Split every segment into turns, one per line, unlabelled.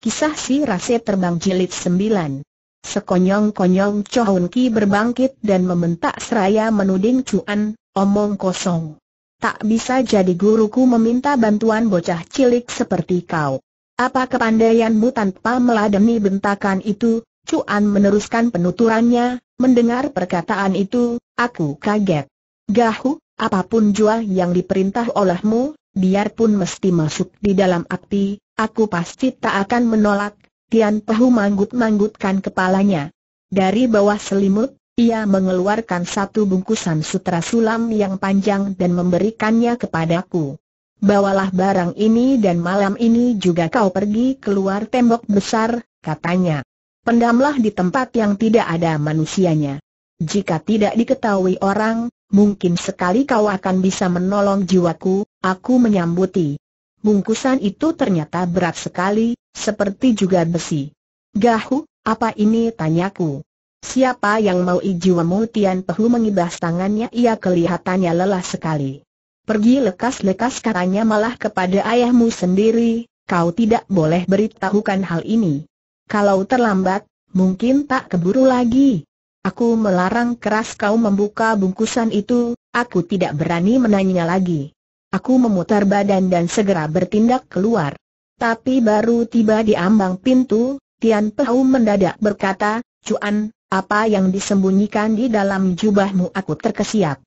Kisah si Rase Terbang Jilid 9 Sekonyong-konyong Chohun Ki berbangkit dan membentak seraya menuding Cuan, omong kosong. Tak bisa jadi guruku meminta bantuan bocah cilik seperti kau. Apa kepandaianmu tanpa meladeni bentakan itu? Cuan meneruskan penuturannya, mendengar perkataan itu, aku kaget. Gahu, apapun jua yang diperintah olehmu, biarpun mesti masuk di dalam api. Aku pasti tak akan menolak, Tian Pehu manggut-manggutkan kepalanya. Dari bawah selimut, ia mengeluarkan satu bungkusan sutra sulam yang panjang dan memberikannya kepadaku. Bawalah barang ini dan malam ini juga kau pergi keluar tembok besar, katanya. Pendamlah di tempat yang tidak ada manusianya. Jika tidak diketahui orang, mungkin sekali kau akan bisa menolong jiwaku, aku menyambuti. Bungkusan itu ternyata berat sekali, seperti juga besi. Gahu, apa ini tanyaku? Siapa yang mau ijiwamu Tian Pehu mengibas tangannya ia kelihatannya lelah sekali. Pergi lekas-lekas katanya malah kepada ayahmu sendiri, kau tidak boleh beritahukan hal ini. Kalau terlambat, mungkin tak keburu lagi. Aku melarang keras kau membuka bungkusan itu, aku tidak berani menanya lagi. Aku memutar badan dan segera bertindak keluar. Tapi baru tiba di ambang pintu, Tian Pehu mendadak berkata, Cuan, apa yang disembunyikan di dalam jubahmu aku terkesiap.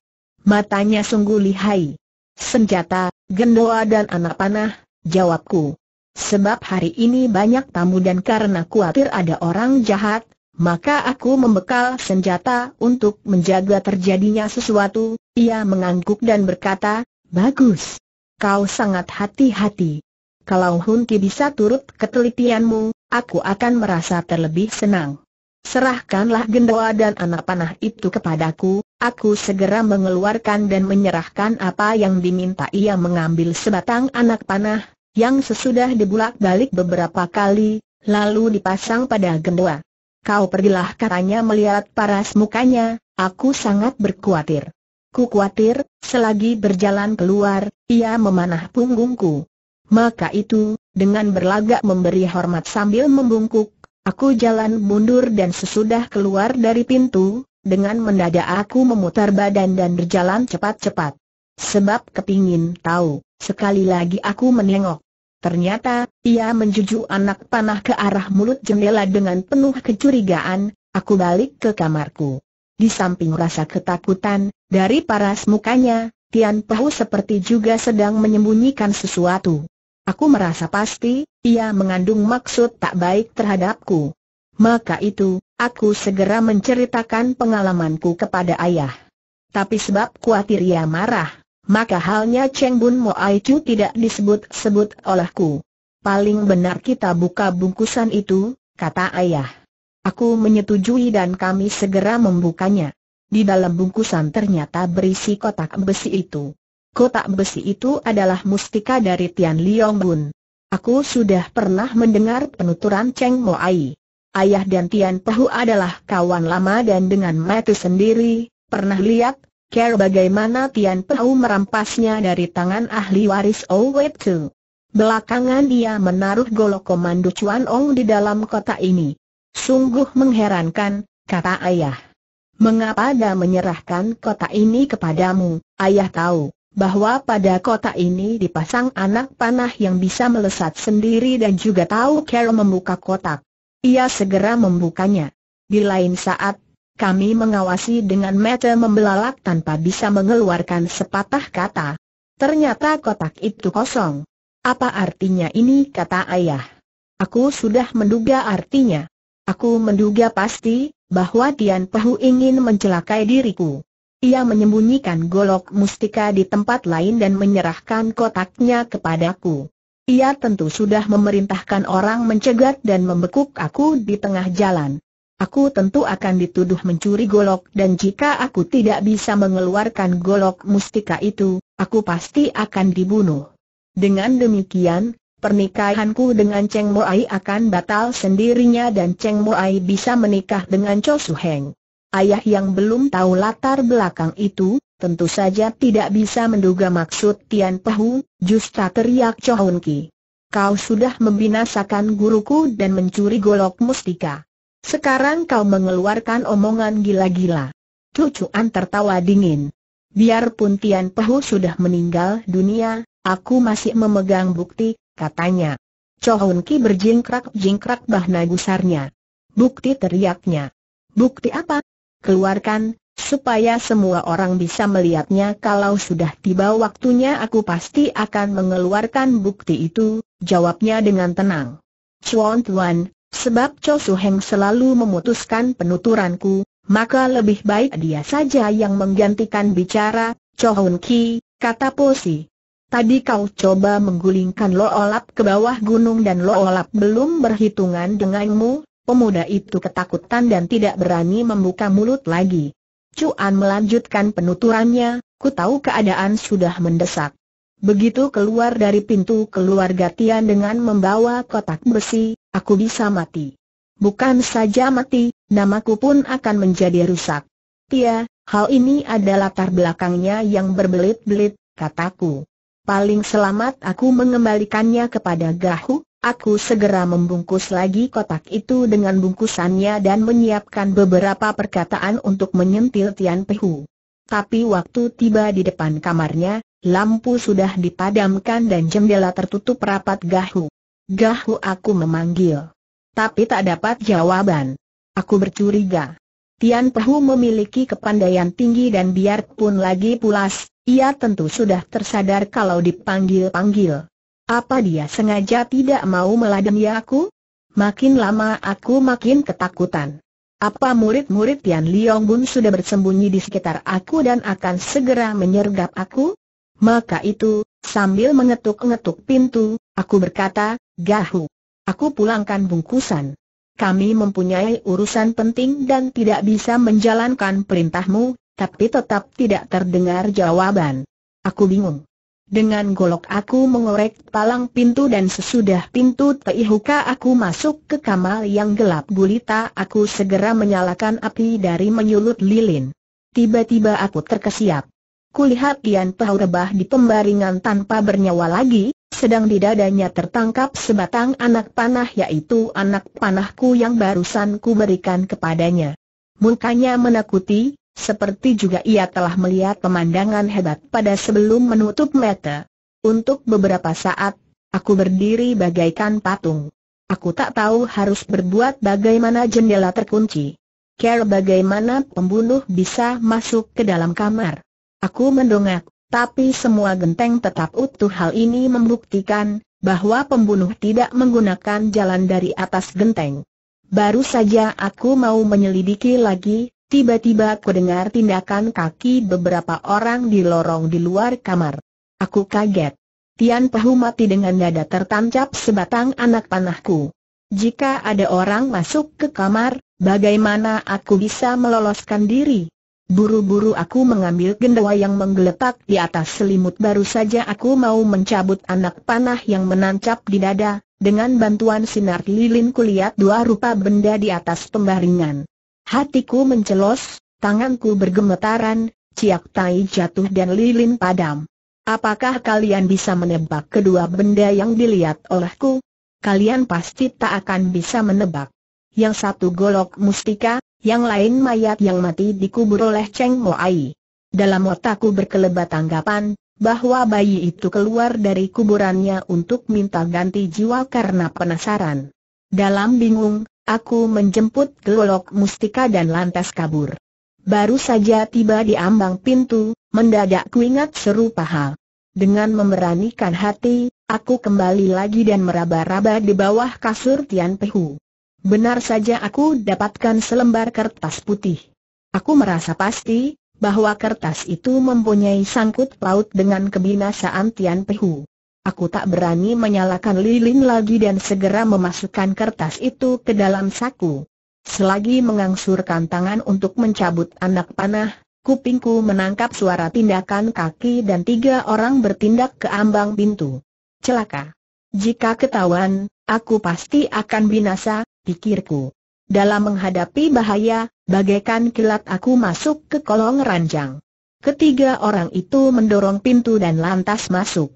Matanya sungguh lihai. Senjata, gendoa dan anak panah, jawabku. Sebab hari ini banyak tamu dan karena kuatir ada orang jahat, maka aku membekal senjata untuk menjaga terjadinya sesuatu, ia mengangguk dan berkata, Bagus. Kau sangat hati-hati. Kalau Hun Ki bisa turut ketelitianmu, aku akan merasa terlebih senang. Serahkanlah gendoa dan anak panah itu kepadaku, aku segera mengeluarkan dan menyerahkan apa yang diminta ia mengambil sebatang anak panah, yang sesudah dibulak-balik beberapa kali, lalu dipasang pada gendoa. Kau pergilah katanya melihat paras mukanya, aku sangat berkhawatir. Ku khawatir, selagi berjalan keluar, ia memanah punggungku. Maka itu, dengan berlagak memberi hormat sambil membungkuk, aku jalan mundur dan sesudah keluar dari pintu, dengan mendadak aku memutar badan dan berjalan cepat-cepat. Sebab kepingin tahu, sekali lagi aku menengok. Ternyata, ia menjuju anak panah ke arah mulut jendela dengan penuh kecurigaan, aku balik ke kamarku. Di samping rasa ketakutan, dari paras mukanya, Tian Pehu seperti juga sedang menyembunyikan sesuatu. Aku merasa pasti, ia mengandung maksud tak baik terhadapku. Maka itu, aku segera menceritakan pengalamanku kepada ayah. Tapi sebab kuatir ia marah, maka halnya Cheng Bun Ai Chu tidak disebut-sebut olehku. Paling benar kita buka bungkusan itu, kata ayah. Aku menyetujui dan kami segera membukanya. Di dalam bungkusan ternyata berisi kotak besi itu. Kotak besi itu adalah mustika dari Tian Liong Bun. Aku sudah pernah mendengar penuturan Cheng Mo Ai. Ayah dan Tian Pehu adalah kawan lama dan dengan mata sendiri, pernah lihat, care bagaimana Tian Pehu merampasnya dari tangan ahli waris Tu. Belakangan dia menaruh golok komando Chuan Ong di dalam kotak ini. Sungguh mengherankan, kata ayah. Mengapa ada menyerahkan kota ini kepadamu? Ayah tahu bahwa pada kota ini dipasang anak panah yang bisa melesat sendiri dan juga tahu cara membuka kotak. Ia segera membukanya. Di lain saat, kami mengawasi dengan mata membelalak tanpa bisa mengeluarkan sepatah kata. Ternyata kotak itu kosong. Apa artinya ini kata ayah? Aku sudah menduga artinya. Aku menduga pasti, bahwa Tian Pehu ingin mencelakai diriku. Ia menyembunyikan golok mustika di tempat lain dan menyerahkan kotaknya kepadaku. Ia tentu sudah memerintahkan orang mencegat dan membekuk aku di tengah jalan. Aku tentu akan dituduh mencuri golok dan jika aku tidak bisa mengeluarkan golok mustika itu, aku pasti akan dibunuh. Dengan demikian, pernikahanku dengan Cheng Moai akan batal sendirinya dan Cheng Moai bisa menikah dengan Cho Su Heng. Ayah yang belum tahu latar belakang itu, tentu saja tidak bisa menduga maksud Tian Pehu, justru teriak Cho Hun Ki. Kau sudah membinasakan guruku dan mencuri golok mustika. Sekarang kau mengeluarkan omongan gila-gila. Cucuan tertawa dingin. Biarpun Tian Pehu sudah meninggal dunia, aku masih memegang bukti katanya. Chohun Ki berjingkrak-jingkrak bahna gusarnya. Bukti teriaknya. Bukti apa? Keluarkan, supaya semua orang bisa melihatnya kalau sudah tiba waktunya aku pasti akan mengeluarkan bukti itu, jawabnya dengan tenang. Chuan Tuan, sebab Cho Heng selalu memutuskan penuturanku, maka lebih baik dia saja yang menggantikan bicara, Chohun Ki, kata Posi. Tadi kau coba menggulingkan loolap ke bawah gunung dan loolap belum berhitungan denganmu, pemuda itu ketakutan dan tidak berani membuka mulut lagi. Cuan melanjutkan penuturannya, ku tahu keadaan sudah mendesak. Begitu keluar dari pintu keluarga Tian dengan membawa kotak besi, aku bisa mati. Bukan saja mati, namaku pun akan menjadi rusak. Tia, hal ini ada latar belakangnya yang berbelit-belit, kataku. Paling selamat aku mengembalikannya kepada Gahu, aku segera membungkus lagi kotak itu dengan bungkusannya dan menyiapkan beberapa perkataan untuk menyentil Tian Pehu. Tapi waktu tiba di depan kamarnya, lampu sudah dipadamkan dan jendela tertutup rapat Gahu. Gahu aku memanggil. Tapi tak dapat jawaban. Aku bercuriga. Tian Pehu memiliki kepandaian tinggi dan biarpun lagi pulas, ia tentu sudah tersadar kalau dipanggil-panggil. Apa dia sengaja tidak mau meladeni aku? Makin lama aku makin ketakutan. Apa murid-murid Tian Liong Bun sudah bersembunyi di sekitar aku dan akan segera menyergap aku? Maka itu, sambil mengetuk-ngetuk pintu, aku berkata, Gahu, aku pulangkan bungkusan. Kami mempunyai urusan penting dan tidak bisa menjalankan perintahmu, tapi tetap tidak terdengar jawaban. Aku bingung. Dengan golok aku mengorek palang pintu dan sesudah pintu Teihuka aku masuk ke kamar yang gelap gulita aku segera menyalakan api dari menyulut lilin. Tiba-tiba aku terkesiap. Kulihat Dian Pahau rebah di pembaringan tanpa bernyawa lagi, sedang di dadanya tertangkap sebatang anak panah yaitu anak panahku yang barusan ku berikan kepadanya. Mukanya menakuti, seperti juga ia telah melihat pemandangan hebat pada sebelum menutup mata. Untuk beberapa saat, aku berdiri bagaikan patung. Aku tak tahu harus berbuat bagaimana jendela terkunci. Care bagaimana pembunuh bisa masuk ke dalam kamar. Aku mendongak, tapi semua genteng tetap utuh hal ini membuktikan bahwa pembunuh tidak menggunakan jalan dari atas genteng. Baru saja aku mau menyelidiki lagi, Tiba-tiba aku dengar tindakan kaki beberapa orang di lorong di luar kamar. Aku kaget. Tian Pahu mati dengan dada tertancap sebatang anak panahku. Jika ada orang masuk ke kamar, bagaimana aku bisa meloloskan diri? Buru-buru aku mengambil gendawa yang menggeletak di atas selimut baru saja aku mau mencabut anak panah yang menancap di dada, dengan bantuan sinar lilin kulihat dua rupa benda di atas pembaringan. Hatiku mencelos, tanganku bergemetaran, ciak tai jatuh dan lilin padam. Apakah kalian bisa menebak kedua benda yang dilihat olehku? Kalian pasti tak akan bisa menebak. Yang satu golok mustika, yang lain mayat yang mati dikubur oleh Cheng Mo Ai. Dalam otakku berkelebat tanggapan, bahwa bayi itu keluar dari kuburannya untuk minta ganti jiwa karena penasaran. Dalam bingung, Aku menjemput gelolok mustika dan lantas kabur. Baru saja tiba di ambang pintu, mendadak kuingat serupa hal. Dengan memberanikan hati, aku kembali lagi dan meraba-raba di bawah kasur Tian Pehu. Benar saja aku dapatkan selembar kertas putih. Aku merasa pasti, bahwa kertas itu mempunyai sangkut paut dengan kebinasaan Tian Pehu. Aku tak berani menyalakan lilin lagi dan segera memasukkan kertas itu ke dalam saku. Selagi mengangsurkan tangan untuk mencabut anak panah, kupingku menangkap suara tindakan kaki dan tiga orang bertindak ke ambang pintu. Celaka! Jika ketahuan, aku pasti akan binasa, pikirku. Dalam menghadapi bahaya, bagaikan kilat aku masuk ke kolong ranjang. Ketiga orang itu mendorong pintu dan lantas masuk.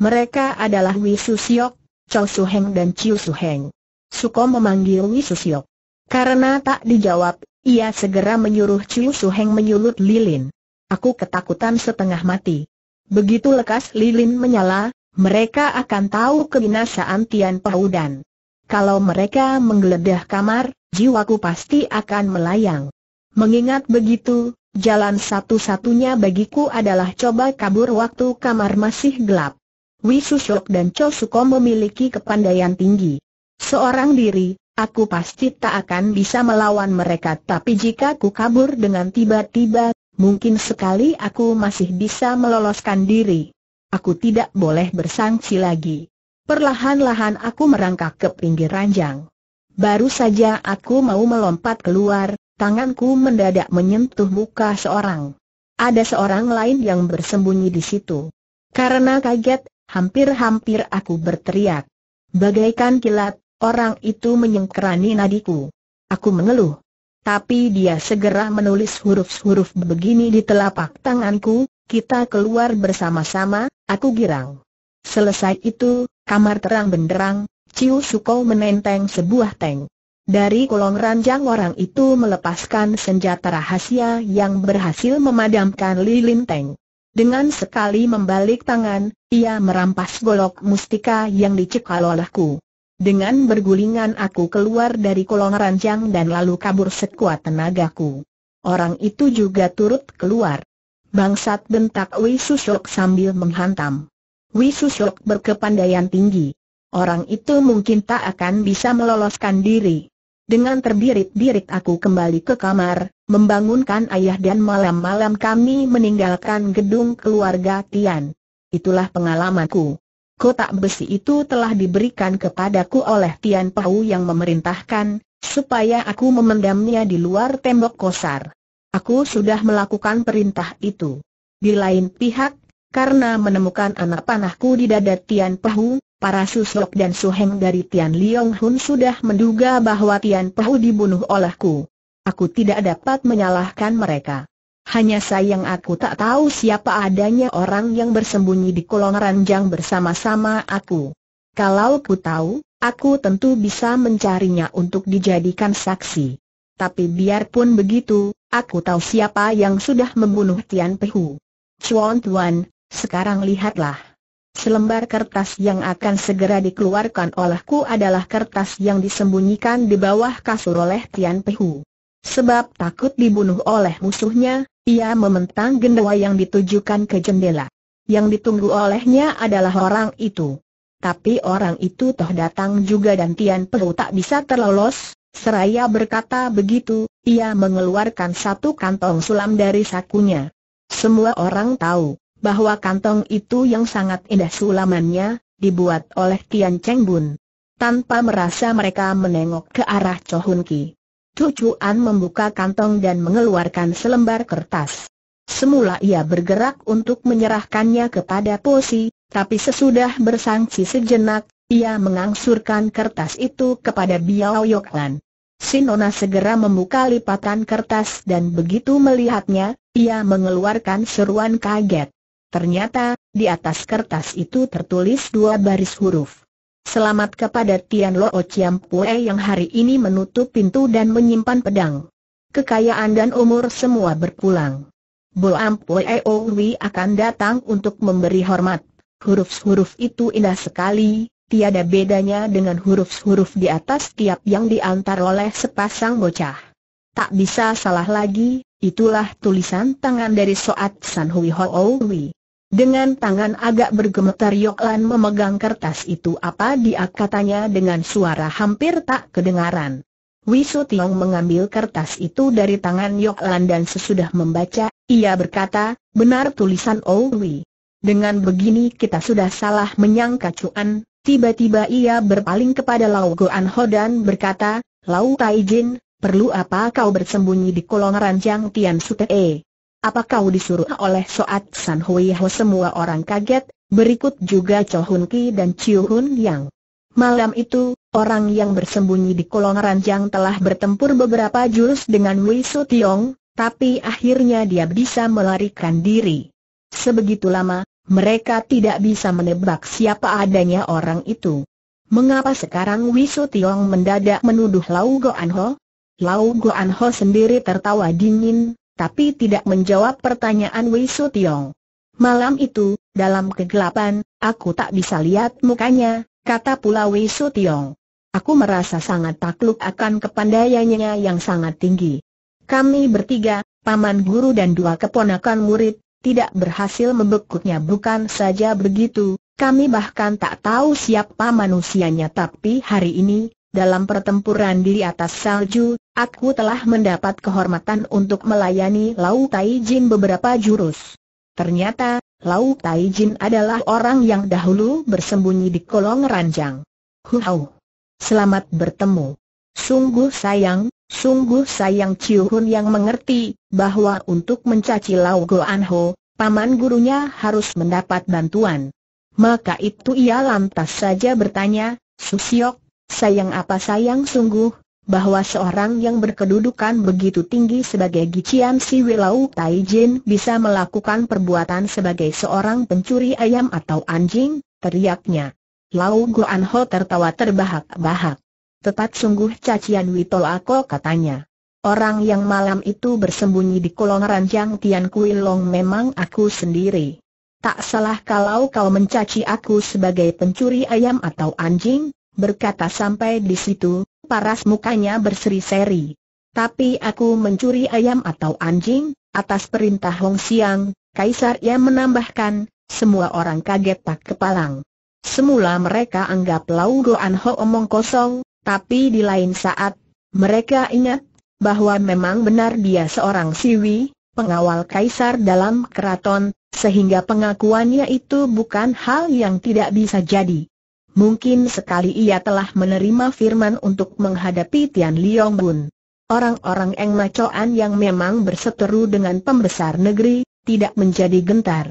Mereka adalah Wisu Siok, Chow Su Heng dan Chiu Su Heng. Suko memanggil Wisu Siok. Karena tak dijawab, ia segera menyuruh Chiu Su Heng menyulut lilin. Aku ketakutan setengah mati. Begitu lekas lilin menyala, mereka akan tahu kebinasaan Tian Pao dan kalau mereka menggeledah kamar, jiwaku pasti akan melayang. Mengingat begitu, jalan satu-satunya bagiku adalah coba kabur waktu kamar masih gelap. Wisushok dan Chosuko memiliki kepandaian tinggi. Seorang diri, aku pasti tak akan bisa melawan mereka tapi jika ku kabur dengan tiba-tiba, mungkin sekali aku masih bisa meloloskan diri. Aku tidak boleh bersangsi lagi. Perlahan-lahan aku merangkak ke pinggir ranjang. Baru saja aku mau melompat keluar, tanganku mendadak menyentuh muka seorang. Ada seorang lain yang bersembunyi di situ. Karena kaget, hampir-hampir aku berteriak. Bagaikan kilat, orang itu menyengkerani nadiku. Aku mengeluh. Tapi dia segera menulis huruf-huruf begini di telapak tanganku, kita keluar bersama-sama, aku girang. Selesai itu, kamar terang benderang, Ciu Suko menenteng sebuah tank. Dari kolong ranjang orang itu melepaskan senjata rahasia yang berhasil memadamkan lilin tank. Dengan sekali membalik tangan, ia merampas golok mustika yang dicekal olehku. Dengan bergulingan aku keluar dari kolong ranjang dan lalu kabur sekuat tenagaku. Orang itu juga turut keluar. Bangsat bentak Wisusyok sambil menghantam. Wisusyok berkepandaian tinggi. Orang itu mungkin tak akan bisa meloloskan diri. Dengan terbirit-birit aku kembali ke kamar, membangunkan ayah dan malam-malam kami meninggalkan gedung keluarga Tian. Itulah pengalamanku. Kotak besi itu telah diberikan kepadaku oleh Tian Pau yang memerintahkan, supaya aku memendamnya di luar tembok kosar. Aku sudah melakukan perintah itu. Di lain pihak, karena menemukan anak panahku di dada Tian Pahu, Para Susok dan Suheng dari Tian Liong Hun sudah menduga bahwa Tian Pehu dibunuh olehku. Aku tidak dapat menyalahkan mereka. Hanya sayang aku tak tahu siapa adanya orang yang bersembunyi di kolong ranjang bersama-sama aku. Kalau ku tahu, aku tentu bisa mencarinya untuk dijadikan saksi. Tapi biarpun begitu, aku tahu siapa yang sudah membunuh Tian Pehu. Chuan Tuan, sekarang lihatlah. Selembar kertas yang akan segera dikeluarkan olehku adalah kertas yang disembunyikan di bawah kasur oleh Tian Pehu. Sebab takut dibunuh oleh musuhnya, ia mementang gendawa yang ditujukan ke jendela. Yang ditunggu olehnya adalah orang itu. Tapi orang itu toh datang juga dan Tian Pehu tak bisa terlolos, seraya berkata begitu, ia mengeluarkan satu kantong sulam dari sakunya. Semua orang tahu bahwa kantong itu yang sangat indah sulamannya, dibuat oleh Tian Cheng Bun. Tanpa merasa mereka menengok ke arah Cho Hun Ki. Cucuan membuka kantong dan mengeluarkan selembar kertas. Semula ia bergerak untuk menyerahkannya kepada Posi, tapi sesudah bersangsi sejenak, ia mengangsurkan kertas itu kepada Biao Yoklan. Sinona segera membuka lipatan kertas dan begitu melihatnya, ia mengeluarkan seruan kaget. Ternyata, di atas kertas itu tertulis dua baris huruf. Selamat kepada Tian Lo Chiam Pue yang hari ini menutup pintu dan menyimpan pedang. Kekayaan dan umur semua berpulang. Bo O Owi akan datang untuk memberi hormat. Huruf-huruf itu indah sekali, tiada bedanya dengan huruf-huruf di atas tiap yang diantar oleh sepasang bocah. Tak bisa salah lagi, itulah tulisan tangan dari Soat San Hui Ho Owi. Dengan tangan agak bergemetar Yoklan memegang kertas itu apa dia katanya dengan suara hampir tak kedengaran. Wisu Tiong mengambil kertas itu dari tangan Yoklan dan sesudah membaca, ia berkata, benar tulisan Owi. Dengan begini kita sudah salah menyangka Cuan, tiba-tiba ia berpaling kepada Lau Goan Ho dan berkata, Lau Tai Jin, perlu apa kau bersembunyi di kolong ranjang Tian Sute? Apa kau disuruh oleh Soat San Hui Ho semua orang kaget, berikut juga Cho Hun Ki dan Chiu Hun Yang. Malam itu, orang yang bersembunyi di kolong ranjang telah bertempur beberapa jurus dengan Wei Su Tiong, tapi akhirnya dia bisa melarikan diri. Sebegitu lama, mereka tidak bisa menebak siapa adanya orang itu. Mengapa sekarang Wisu Tiong mendadak menuduh Lau Goan Ho? Lau Goan Ho sendiri tertawa dingin, tapi tidak menjawab pertanyaan Wei Su Tiong. Malam itu, dalam kegelapan, aku tak bisa lihat mukanya, kata pula Wei Su Tiong. Aku merasa sangat takluk akan kepandaiannya yang sangat tinggi. Kami bertiga, paman guru dan dua keponakan murid, tidak berhasil membekuknya bukan saja begitu, kami bahkan tak tahu siapa manusianya tapi hari ini, dalam pertempuran di atas salju, aku telah mendapat kehormatan untuk melayani Lau Tai Jin beberapa jurus. Ternyata, Lau Tai Jin adalah orang yang dahulu bersembunyi di kolong ranjang. Huau! Selamat bertemu. Sungguh sayang, sungguh sayang Ciu Hun yang mengerti bahwa untuk mencaci Lau An Ho, paman gurunya harus mendapat bantuan. Maka itu ia lantas saja bertanya, Susiok, Sayang apa sayang sungguh, bahwa seorang yang berkedudukan begitu tinggi sebagai Gician Si Wilau Tai Jin bisa melakukan perbuatan sebagai seorang pencuri ayam atau anjing, teriaknya. Lau Guan Ho tertawa terbahak-bahak. Tepat sungguh cacian Wito Ako katanya. Orang yang malam itu bersembunyi di kolong ranjang Tian Kui Long memang aku sendiri. Tak salah kalau kau mencaci aku sebagai pencuri ayam atau anjing, Berkata sampai di situ, paras mukanya berseri-seri. Tapi aku mencuri ayam atau anjing, atas perintah Hong Siang, Kaisar yang menambahkan, semua orang kaget tak kepalang. Semula mereka anggap Lau Goan Ho omong kosong, tapi di lain saat, mereka ingat, bahwa memang benar dia seorang siwi, pengawal Kaisar dalam keraton, sehingga pengakuannya itu bukan hal yang tidak bisa jadi. Mungkin sekali ia telah menerima firman untuk menghadapi Tian Liong Bun. Orang-orang Eng Macoan yang memang berseteru dengan pembesar negeri, tidak menjadi gentar.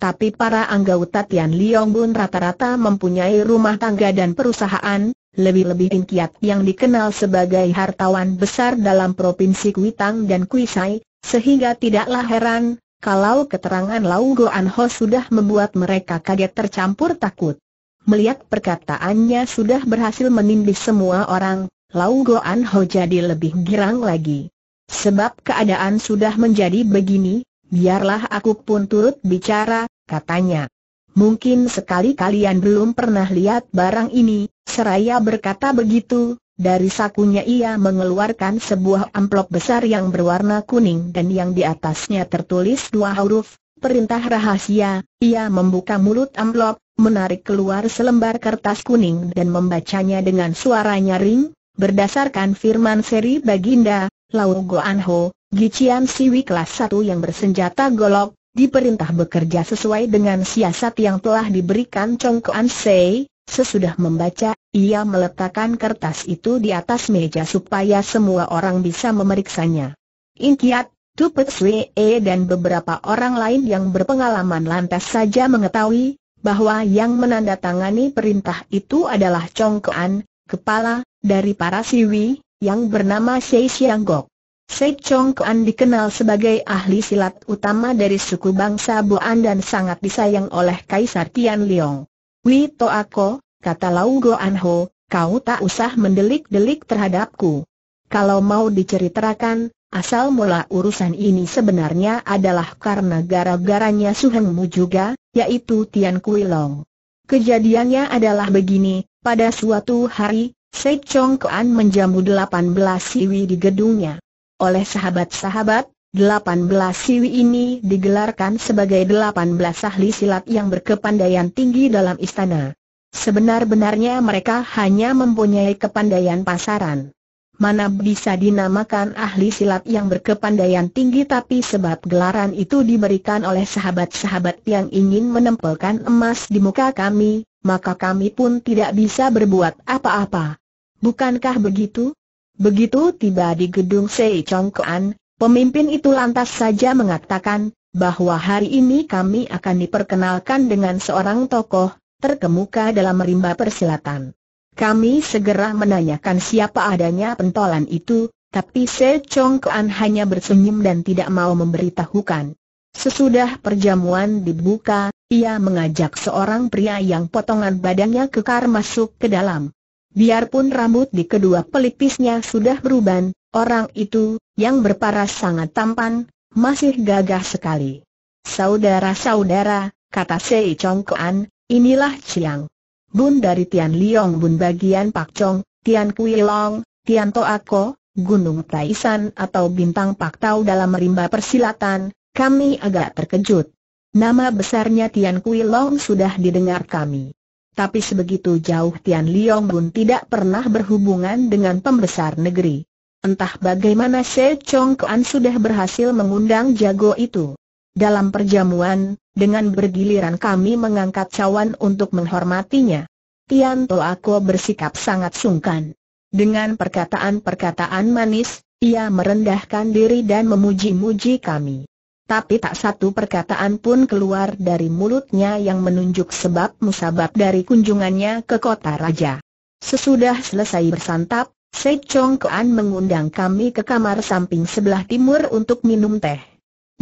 Tapi para anggota Tian Liong Bun rata-rata mempunyai rumah tangga dan perusahaan, lebih-lebih Kiat yang dikenal sebagai hartawan besar dalam provinsi Kuitang dan Kuisai, sehingga tidaklah heran, kalau keterangan Lau Goan Ho sudah membuat mereka kaget tercampur takut. Melihat perkataannya sudah berhasil menindih semua orang, Lau Goan Ho jadi lebih girang lagi. Sebab keadaan sudah menjadi begini, biarlah aku pun turut bicara, katanya. Mungkin sekali kalian belum pernah lihat barang ini, seraya berkata begitu, dari sakunya ia mengeluarkan sebuah amplop besar yang berwarna kuning dan yang di atasnya tertulis dua huruf, perintah rahasia, ia membuka mulut amplop, menarik keluar selembar kertas kuning dan membacanya dengan suara nyaring, berdasarkan firman seri Baginda, Lau Goan Ho, Gician Siwi kelas 1 yang bersenjata golok, diperintah bekerja sesuai dengan siasat yang telah diberikan Chong Koan Sei, sesudah membaca, ia meletakkan kertas itu di atas meja supaya semua orang bisa memeriksanya. Inkiat, Tupet Swee dan beberapa orang lain yang berpengalaman lantas saja mengetahui, bahwa yang menandatangani perintah itu adalah Chong Kean, kepala dari para siwi, yang bernama Sei Gok. Sei Kean dikenal sebagai ahli silat utama dari suku bangsa Boan dan sangat disayang oleh Kaisar Tian Liong. Wei Toako, kata Lau Goan Ho, kau tak usah mendelik-delik terhadapku. Kalau mau diceritakan, Asal mula urusan ini sebenarnya adalah karena gara-garanya suhengmu juga, yaitu Tian Kui Long. Kejadiannya adalah begini, pada suatu hari, Sei Chong Kuan menjamu 18 siwi di gedungnya. Oleh sahabat-sahabat, 18 siwi ini digelarkan sebagai 18 ahli silat yang berkepandaian tinggi dalam istana. Sebenar-benarnya mereka hanya mempunyai kepandaian pasaran mana bisa dinamakan ahli silat yang berkepandaian tinggi tapi sebab gelaran itu diberikan oleh sahabat-sahabat yang ingin menempelkan emas di muka kami, maka kami pun tidak bisa berbuat apa-apa. Bukankah begitu? Begitu tiba di gedung Sei Kuan, pemimpin itu lantas saja mengatakan, bahwa hari ini kami akan diperkenalkan dengan seorang tokoh, terkemuka dalam rimba persilatan. Kami segera menanyakan siapa adanya pentolan itu, tapi Se Chong Kuan hanya bersenyum dan tidak mau memberitahukan. Sesudah perjamuan dibuka, ia mengajak seorang pria yang potongan badannya kekar masuk ke dalam. Biarpun rambut di kedua pelipisnya sudah beruban, orang itu, yang berparas sangat tampan, masih gagah sekali. Saudara-saudara, kata Sei Kuan, inilah Chiang. Bun dari Tian Liong Bun bagian Pak Chong, Tian Kui Long, Tian To Ako, Gunung Taisan atau Bintang Pak Tau dalam rimba persilatan, kami agak terkejut. Nama besarnya Tian Kui Long sudah didengar kami. Tapi sebegitu jauh Tian Liong Bun tidak pernah berhubungan dengan pembesar negeri. Entah bagaimana Se Chong Kuan sudah berhasil mengundang jago itu. Dalam perjamuan, dengan bergiliran kami mengangkat cawan untuk menghormatinya. Tianto Ako bersikap sangat sungkan. Dengan perkataan-perkataan manis, ia merendahkan diri dan memuji-muji kami. Tapi tak satu perkataan pun keluar dari mulutnya yang menunjuk sebab musabab dari kunjungannya ke kota raja. Sesudah selesai bersantap, Sei Chong Kean mengundang kami ke kamar samping sebelah timur untuk minum teh.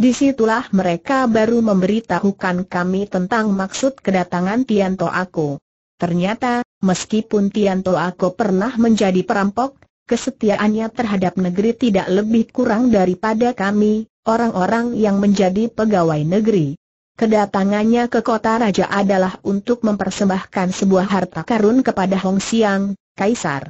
Disitulah mereka baru memberitahukan kami tentang maksud kedatangan Tianto Ako. Ternyata, meskipun Tianto Ako pernah menjadi perampok, kesetiaannya terhadap negeri tidak lebih kurang daripada kami, orang-orang yang menjadi pegawai negeri. Kedatangannya ke kota raja adalah untuk mempersembahkan sebuah harta karun kepada Hong Xiang, Kaisar.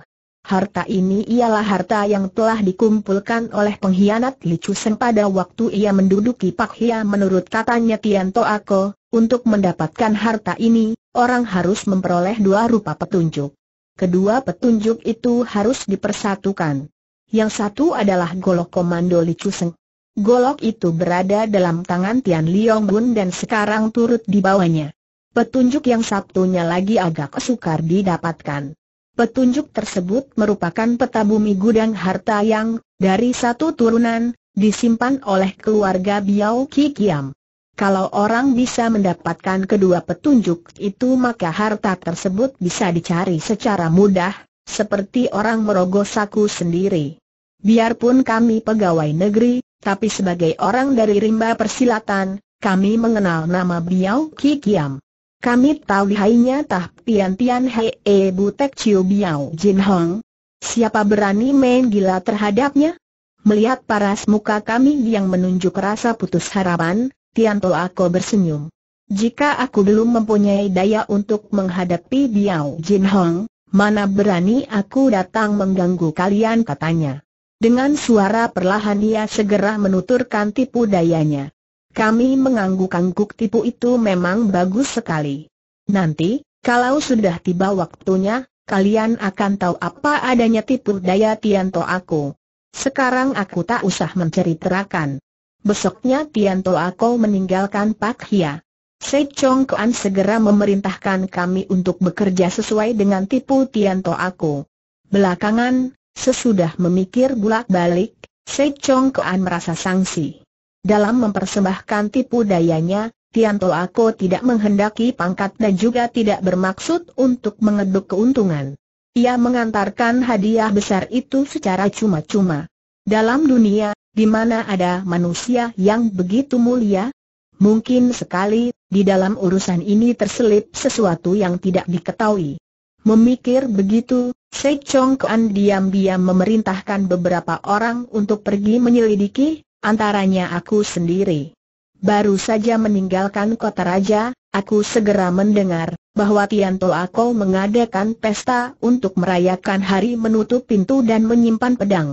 Harta ini ialah harta yang telah dikumpulkan oleh pengkhianat Li Chusen pada waktu ia menduduki Pak Hia menurut katanya Tian Ako, untuk mendapatkan harta ini, orang harus memperoleh dua rupa petunjuk. Kedua petunjuk itu harus dipersatukan. Yang satu adalah golok komando Li Chusen. Golok itu berada dalam tangan Tian Liong Bun dan sekarang turut dibawanya. Petunjuk yang satunya lagi agak sukar didapatkan. Petunjuk tersebut merupakan peta bumi gudang harta yang, dari satu turunan, disimpan oleh keluarga Biao Kikiam. Kalau orang bisa mendapatkan kedua petunjuk itu maka harta tersebut bisa dicari secara mudah, seperti orang merogoh saku sendiri. Biarpun kami pegawai negeri, tapi sebagai orang dari rimba persilatan, kami mengenal nama Biao Kikiam. Kami tahu lihainya Tah Tian Tian Hee Butek Chiu Biao Jin Hong. Siapa berani main gila terhadapnya? Melihat paras muka kami yang menunjuk rasa putus harapan, Tian Tianto aku bersenyum. Jika aku belum mempunyai daya untuk menghadapi Biao Jin Hong, mana berani aku datang mengganggu kalian katanya. Dengan suara perlahan ia segera menuturkan tipu dayanya. Kami mengangguk-angguk tipu itu memang bagus sekali. Nanti, kalau sudah tiba waktunya, kalian akan tahu apa adanya tipu daya Tianto aku. Sekarang aku tak usah menceritakan. Besoknya Tianto aku meninggalkan Pak Hia. Sei Chong Kuan segera memerintahkan kami untuk bekerja sesuai dengan tipu Tianto aku. Belakangan, sesudah memikir bulak balik, Sei Chong Kuan merasa sangsi. Dalam mempersembahkan tipu dayanya, Tianto Ako tidak menghendaki pangkat dan juga tidak bermaksud untuk mengeduk keuntungan. Ia mengantarkan hadiah besar itu secara cuma-cuma. Dalam dunia, di mana ada manusia yang begitu mulia, mungkin sekali, di dalam urusan ini terselip sesuatu yang tidak diketahui. Memikir begitu, Sek Chong Kuan diam-diam memerintahkan beberapa orang untuk pergi menyelidiki, antaranya aku sendiri. Baru saja meninggalkan kota raja, aku segera mendengar bahwa Tianto Ako mengadakan pesta untuk merayakan hari menutup pintu dan menyimpan pedang.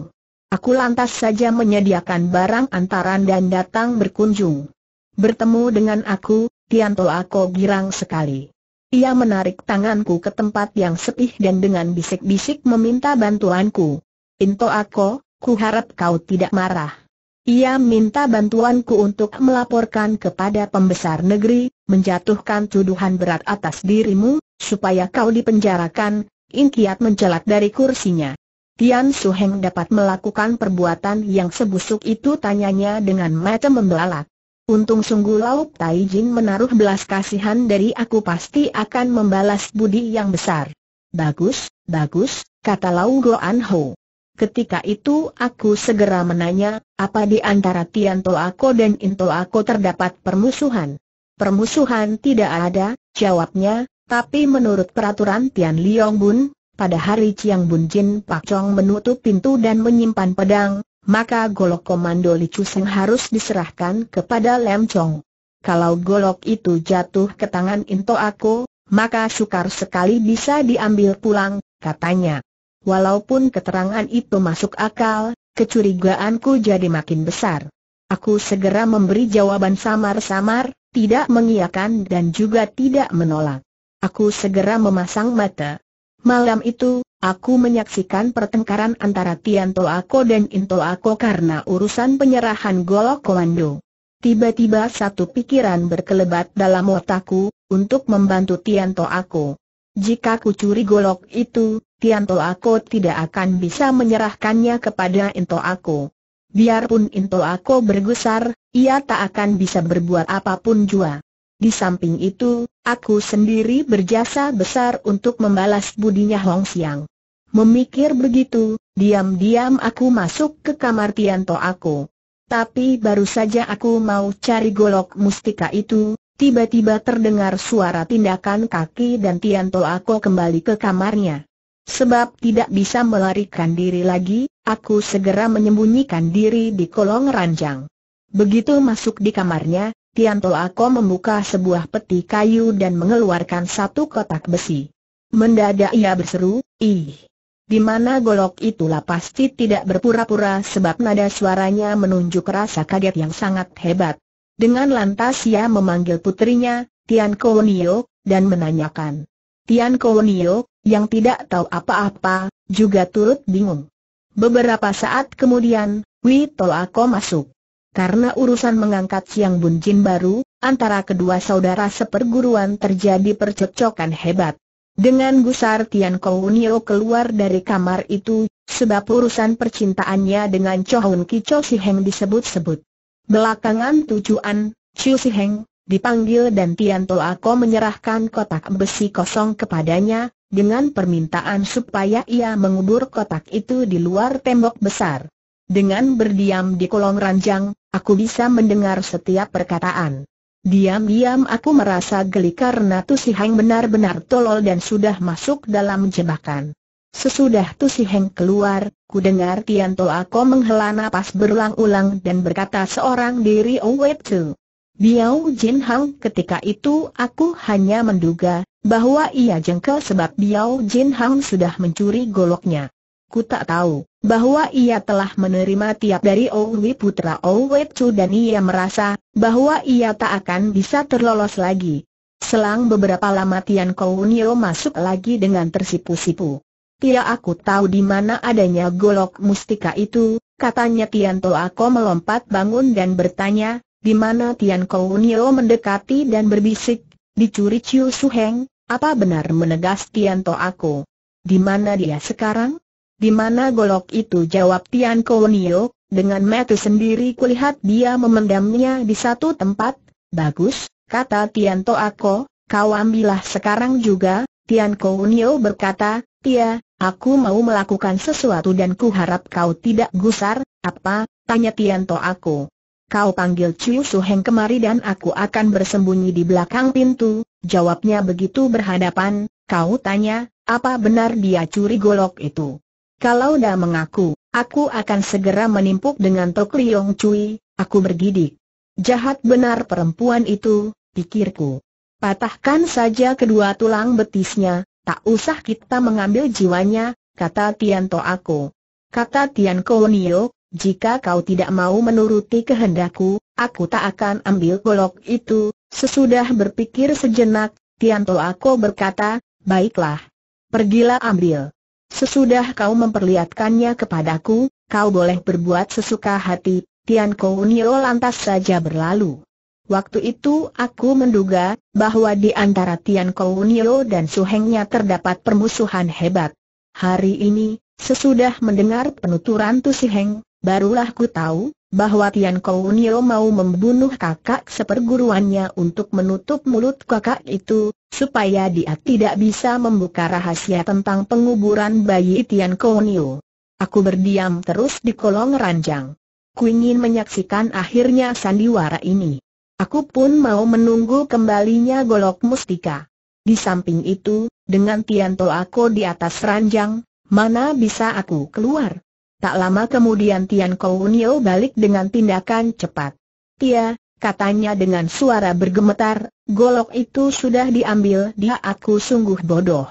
Aku lantas saja menyediakan barang antaran dan datang berkunjung. Bertemu dengan aku, Tianto Ako girang sekali. Ia menarik tanganku ke tempat yang sepi dan dengan bisik-bisik meminta bantuanku. Into Ako, ku harap kau tidak marah. Ia minta bantuanku untuk melaporkan kepada pembesar negeri, menjatuhkan tuduhan berat atas dirimu, supaya kau dipenjarakan, Inkiat mencelat dari kursinya. Tian Su Heng dapat melakukan perbuatan yang sebusuk itu tanyanya dengan mata membelalak. Untung sungguh Lau Tai Jin menaruh belas kasihan dari aku pasti akan membalas budi yang besar. Bagus, bagus, kata Lau Goan Ho. Ketika itu aku segera menanya, apa di antara Tianto aku dan Into aku terdapat permusuhan? Permusuhan tidak ada, jawabnya, tapi menurut peraturan Tian Liong Bun, pada hari Chiang Bun Jin Pak Chong menutup pintu dan menyimpan pedang, maka golok komando Li Chuseng harus diserahkan kepada Lem Chong. Kalau golok itu jatuh ke tangan Into aku, maka sukar sekali bisa diambil pulang, katanya. Walaupun keterangan itu masuk akal, kecurigaanku jadi makin besar. Aku segera memberi jawaban samar-samar, tidak mengiyakan dan juga tidak menolak. Aku segera memasang mata. Malam itu, aku menyaksikan pertengkaran antara Tianto Aku dan Into Ako karena urusan penyerahan golok komando. Tiba-tiba satu pikiran berkelebat dalam otakku, untuk membantu Tianto Aku. Jika ku curi golok itu, Tianto aku tidak akan bisa menyerahkannya kepada Into aku. Biarpun Into aku bergusar, ia tak akan bisa berbuat apapun jua. Di samping itu, aku sendiri berjasa besar untuk membalas budinya Hong Xiang. Memikir begitu, diam-diam aku masuk ke kamar Tianto aku. Tapi baru saja aku mau cari golok mustika itu, tiba-tiba terdengar suara tindakan kaki dan Tianto aku kembali ke kamarnya. Sebab tidak bisa melarikan diri lagi, aku segera menyembunyikan diri di kolong ranjang. Begitu masuk di kamarnya, Tianto Ako membuka sebuah peti kayu dan mengeluarkan satu kotak besi. Mendadak ia berseru, ih! Di mana golok itulah pasti tidak berpura-pura sebab nada suaranya menunjuk rasa kaget yang sangat hebat. Dengan lantas ia memanggil putrinya, Tian Nio, dan menanyakan. Tian Nio, yang tidak tahu apa-apa, juga turut bingung. Beberapa saat kemudian, Wi Ako masuk. Karena urusan mengangkat Siang Bun baru, antara kedua saudara seperguruan terjadi percekcokan hebat. Dengan gusar Tian Kounio keluar dari kamar itu, sebab urusan percintaannya dengan Chohun Kicho Si Heng disebut-sebut. Belakangan tujuan, Chou Si Heng, dipanggil dan Tianto Ako menyerahkan kotak besi kosong kepadanya, dengan permintaan supaya ia mengubur kotak itu di luar tembok besar. Dengan berdiam di kolong ranjang, aku bisa mendengar setiap perkataan. Diam-diam aku merasa geli karena Tusi Si Heng benar-benar tolol dan sudah masuk dalam jebakan. Sesudah Tusi Si Heng keluar, ku dengar Tianto Ako menghela napas berulang-ulang dan berkata seorang diri Owe Tu. Biao Jin Hang ketika itu aku hanya menduga bahwa ia jengkel sebab Biao Jin Hang sudah mencuri goloknya. Ku tak tahu bahwa ia telah menerima tiap dari Owi Putra Owi Chu dan ia merasa bahwa ia tak akan bisa terlolos lagi. Selang beberapa lama Tian Kounio masuk lagi dengan tersipu-sipu. Tia aku tahu di mana adanya golok mustika itu, katanya Tian Toako melompat bangun dan bertanya, di mana Tian Nio mendekati dan berbisik, dicuri Chiu Su Heng, apa benar menegas Tian To aku? Di mana dia sekarang? Di mana golok itu jawab Tian Nio, dengan metu sendiri kulihat dia memendamnya di satu tempat, bagus, kata Tian To aku, kau ambillah sekarang juga, Tian Nio berkata, Tia, aku mau melakukan sesuatu dan ku harap kau tidak gusar, apa, tanya Tian To aku kau panggil Chiu Heng kemari dan aku akan bersembunyi di belakang pintu, jawabnya begitu berhadapan, kau tanya, apa benar dia curi golok itu? Kalau dah mengaku, aku akan segera menimpuk dengan Tok Liong Cui, aku bergidik. Jahat benar perempuan itu, pikirku. Patahkan saja kedua tulang betisnya, tak usah kita mengambil jiwanya, kata Tianto aku. Kata Tian Konio, jika kau tidak mau menuruti kehendakku, aku tak akan ambil golok itu. Sesudah berpikir sejenak, Tianto Ako berkata, baiklah. Pergilah ambil. Sesudah kau memperlihatkannya kepadaku, kau boleh berbuat sesuka hati, Tian Nio lantas saja berlalu. Waktu itu aku menduga, bahwa di antara Tian Nio dan Su Hengnya terdapat permusuhan hebat. Hari ini, Sesudah mendengar penuturan Tu Heng, Barulah ku tahu, bahwa Tian Kounio mau membunuh kakak seperguruannya untuk menutup mulut kakak itu, supaya dia tidak bisa membuka rahasia tentang penguburan bayi Tian Kounio. Aku berdiam terus di kolong ranjang. Ku ingin menyaksikan akhirnya sandiwara ini. Aku pun mau menunggu kembalinya golok mustika. Di samping itu, dengan Tian aku di atas ranjang, mana bisa aku keluar? Tak lama kemudian Tian Kounio balik dengan tindakan cepat. Tia, katanya dengan suara bergemetar, golok itu sudah diambil dia aku sungguh bodoh.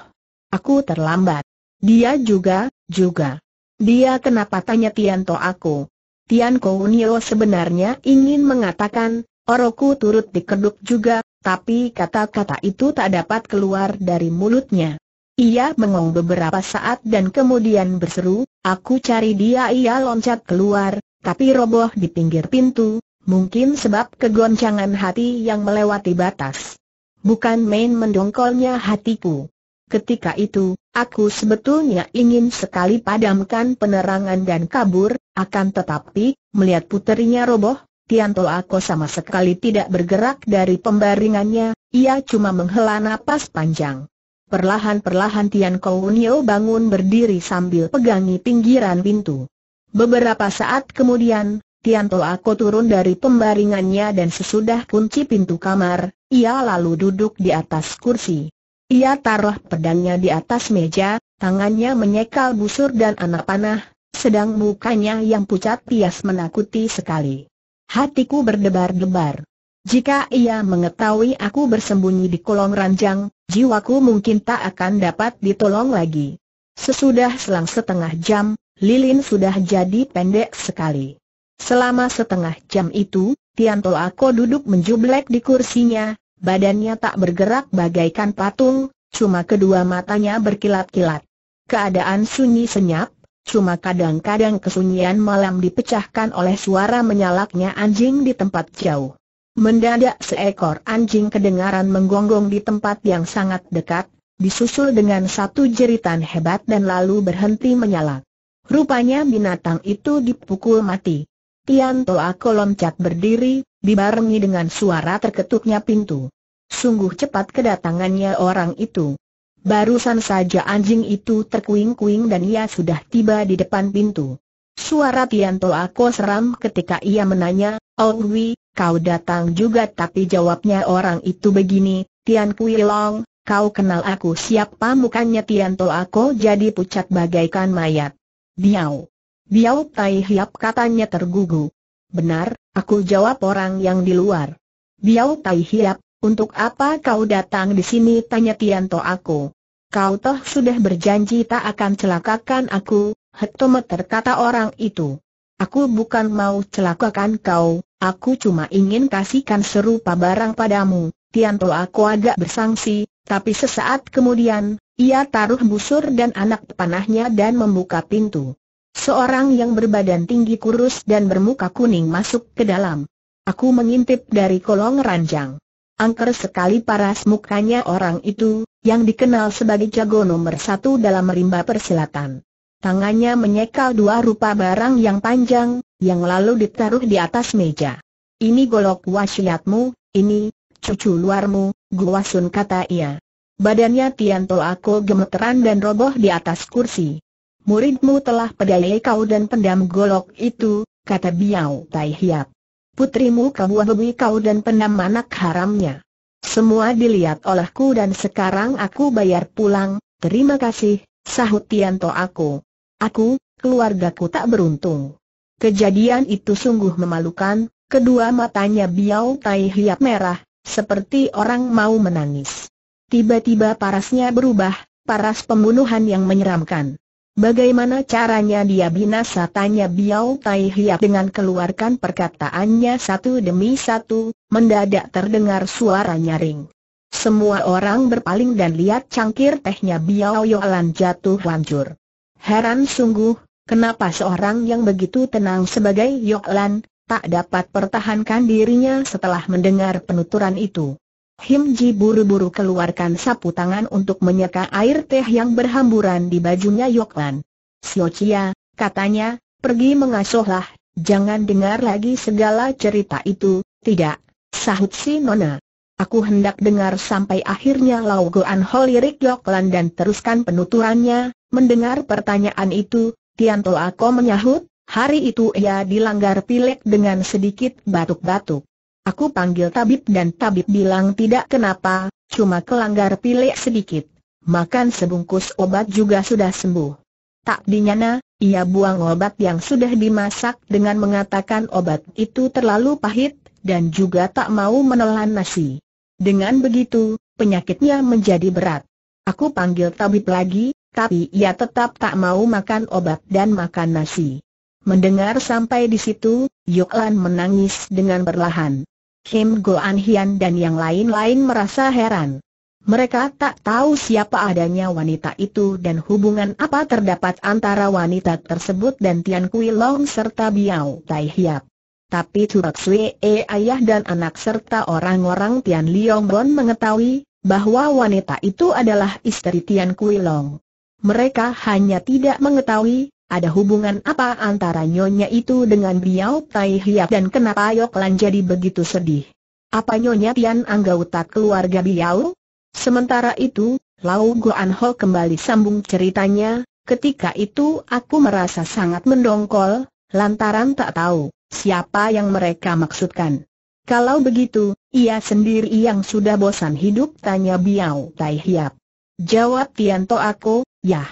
Aku terlambat. Dia juga, juga. Dia kenapa tanya Tian To aku. Tian Kounio sebenarnya ingin mengatakan, Oroku turut dikeduk juga, tapi kata-kata itu tak dapat keluar dari mulutnya. Ia mengong beberapa saat dan kemudian berseru, aku cari dia ia loncat keluar, tapi roboh di pinggir pintu, mungkin sebab kegoncangan hati yang melewati batas. Bukan main mendongkolnya hatiku. Ketika itu, aku sebetulnya ingin sekali padamkan penerangan dan kabur, akan tetapi, melihat puterinya roboh, Tianto aku sama sekali tidak bergerak dari pembaringannya, ia cuma menghela napas panjang. Perlahan-perlahan Tian Kounio bangun berdiri sambil pegangi pinggiran pintu. Beberapa saat kemudian, Tian Toako turun dari pembaringannya dan sesudah kunci pintu kamar, ia lalu duduk di atas kursi. Ia taruh pedangnya di atas meja, tangannya menyekal busur dan anak panah, sedang mukanya yang pucat pias menakuti sekali. Hatiku berdebar-debar. Jika ia mengetahui aku bersembunyi di kolong ranjang, jiwaku mungkin tak akan dapat ditolong lagi. Sesudah selang setengah jam, lilin sudah jadi pendek sekali. Selama setengah jam itu, Tianto Ako duduk menjublek di kursinya, badannya tak bergerak bagaikan patung, cuma kedua matanya berkilat-kilat. Keadaan sunyi senyap, cuma kadang-kadang kesunyian malam dipecahkan oleh suara menyalaknya anjing di tempat jauh. Mendadak seekor anjing kedengaran menggonggong di tempat yang sangat dekat, disusul dengan satu jeritan hebat dan lalu berhenti menyala. Rupanya binatang itu dipukul mati. Tian Kolom Cat berdiri, dibarengi dengan suara terketuknya pintu. Sungguh cepat kedatangannya orang itu. Barusan saja anjing itu terkuing-kuing dan ia sudah tiba di depan pintu. Suara Tianto Ako seram ketika ia menanya, Ong oh Wi, kau datang juga tapi jawabnya orang itu begini, Tian Kui Long, kau kenal aku siapa mukanya Tianto Ako jadi pucat bagaikan mayat. Biau. Biau Tai Hiap katanya tergugu. Benar, aku jawab orang yang di luar. Biau Tai Hiap, untuk apa kau datang di sini tanya Tianto Ako. Kau toh sudah berjanji tak akan celakakan aku, Hektometer kata orang itu. Aku bukan mau celakakan kau, aku cuma ingin kasihkan serupa barang padamu. Tianto aku agak bersangsi, tapi sesaat kemudian, ia taruh busur dan anak panahnya dan membuka pintu. Seorang yang berbadan tinggi kurus dan bermuka kuning masuk ke dalam. Aku mengintip dari kolong ranjang. Angker sekali paras mukanya orang itu, yang dikenal sebagai jago nomor satu dalam rimba persilatan. Tangannya menyekal dua rupa barang yang panjang, yang lalu ditaruh di atas meja. Ini golok wasiatmu, ini, cucu luarmu, gua sun kata ia. Badannya Tianto aku gemeteran dan roboh di atas kursi. Muridmu telah pedayai kau dan pendam golok itu, kata Biao Tai Hiap. Putrimu kau bebui kau dan pendam anak haramnya. Semua dilihat olehku dan sekarang aku bayar pulang, terima kasih, sahut Tianto aku. Aku, keluargaku tak beruntung. Kejadian itu sungguh memalukan, kedua matanya Biao Tai Hiap merah, seperti orang mau menangis. Tiba-tiba parasnya berubah, paras pembunuhan yang menyeramkan. Bagaimana caranya dia binasa tanya Biao Tai Hiap dengan keluarkan perkataannya satu demi satu, mendadak terdengar suara nyaring. Semua orang berpaling dan lihat cangkir tehnya Biao Yolan jatuh hancur. Heran sungguh, kenapa seorang yang begitu tenang sebagai Yok Lan, tak dapat pertahankan dirinya setelah mendengar penuturan itu. Him Ji buru-buru keluarkan sapu tangan untuk menyeka air teh yang berhamburan di bajunya Yok Lan. Sio katanya, pergi mengasuhlah, jangan dengar lagi segala cerita itu, tidak, sahut si Nona. Aku hendak dengar sampai akhirnya Lau Goan Ho lirik Yok Lan dan teruskan penuturannya, Mendengar pertanyaan itu, Tianto Ako menyahut, hari itu ia dilanggar pilek dengan sedikit batuk-batuk. Aku panggil tabib dan tabib bilang tidak kenapa, cuma kelanggar pilek sedikit. Makan sebungkus obat juga sudah sembuh. Tak dinyana, ia buang obat yang sudah dimasak dengan mengatakan obat itu terlalu pahit, dan juga tak mau menelan nasi. Dengan begitu, penyakitnya menjadi berat. Aku panggil tabib lagi, tapi ia tetap tak mau makan obat dan makan nasi. Mendengar sampai di situ, Yuklan menangis dengan perlahan. Kim Goan Hian dan yang lain-lain merasa heran. Mereka tak tahu siapa adanya wanita itu dan hubungan apa terdapat antara wanita tersebut dan Tian Kui Long serta Biao Tai Hiap. Tapi Sui E ayah dan anak serta orang-orang Tian Liong Bon mengetahui bahwa wanita itu adalah istri Tian Kui Long. Mereka hanya tidak mengetahui, ada hubungan apa antara nyonya itu dengan Biao Tai Hiap dan kenapa Yok Lan jadi begitu sedih. Apa nyonya Tian anggota keluarga Biao? Sementara itu, Lau Guan Ho kembali sambung ceritanya, ketika itu aku merasa sangat mendongkol, lantaran tak tahu siapa yang mereka maksudkan. Kalau begitu, ia sendiri yang sudah bosan hidup tanya Biao Tai Hiap. Jawab Tianto aku, Ya,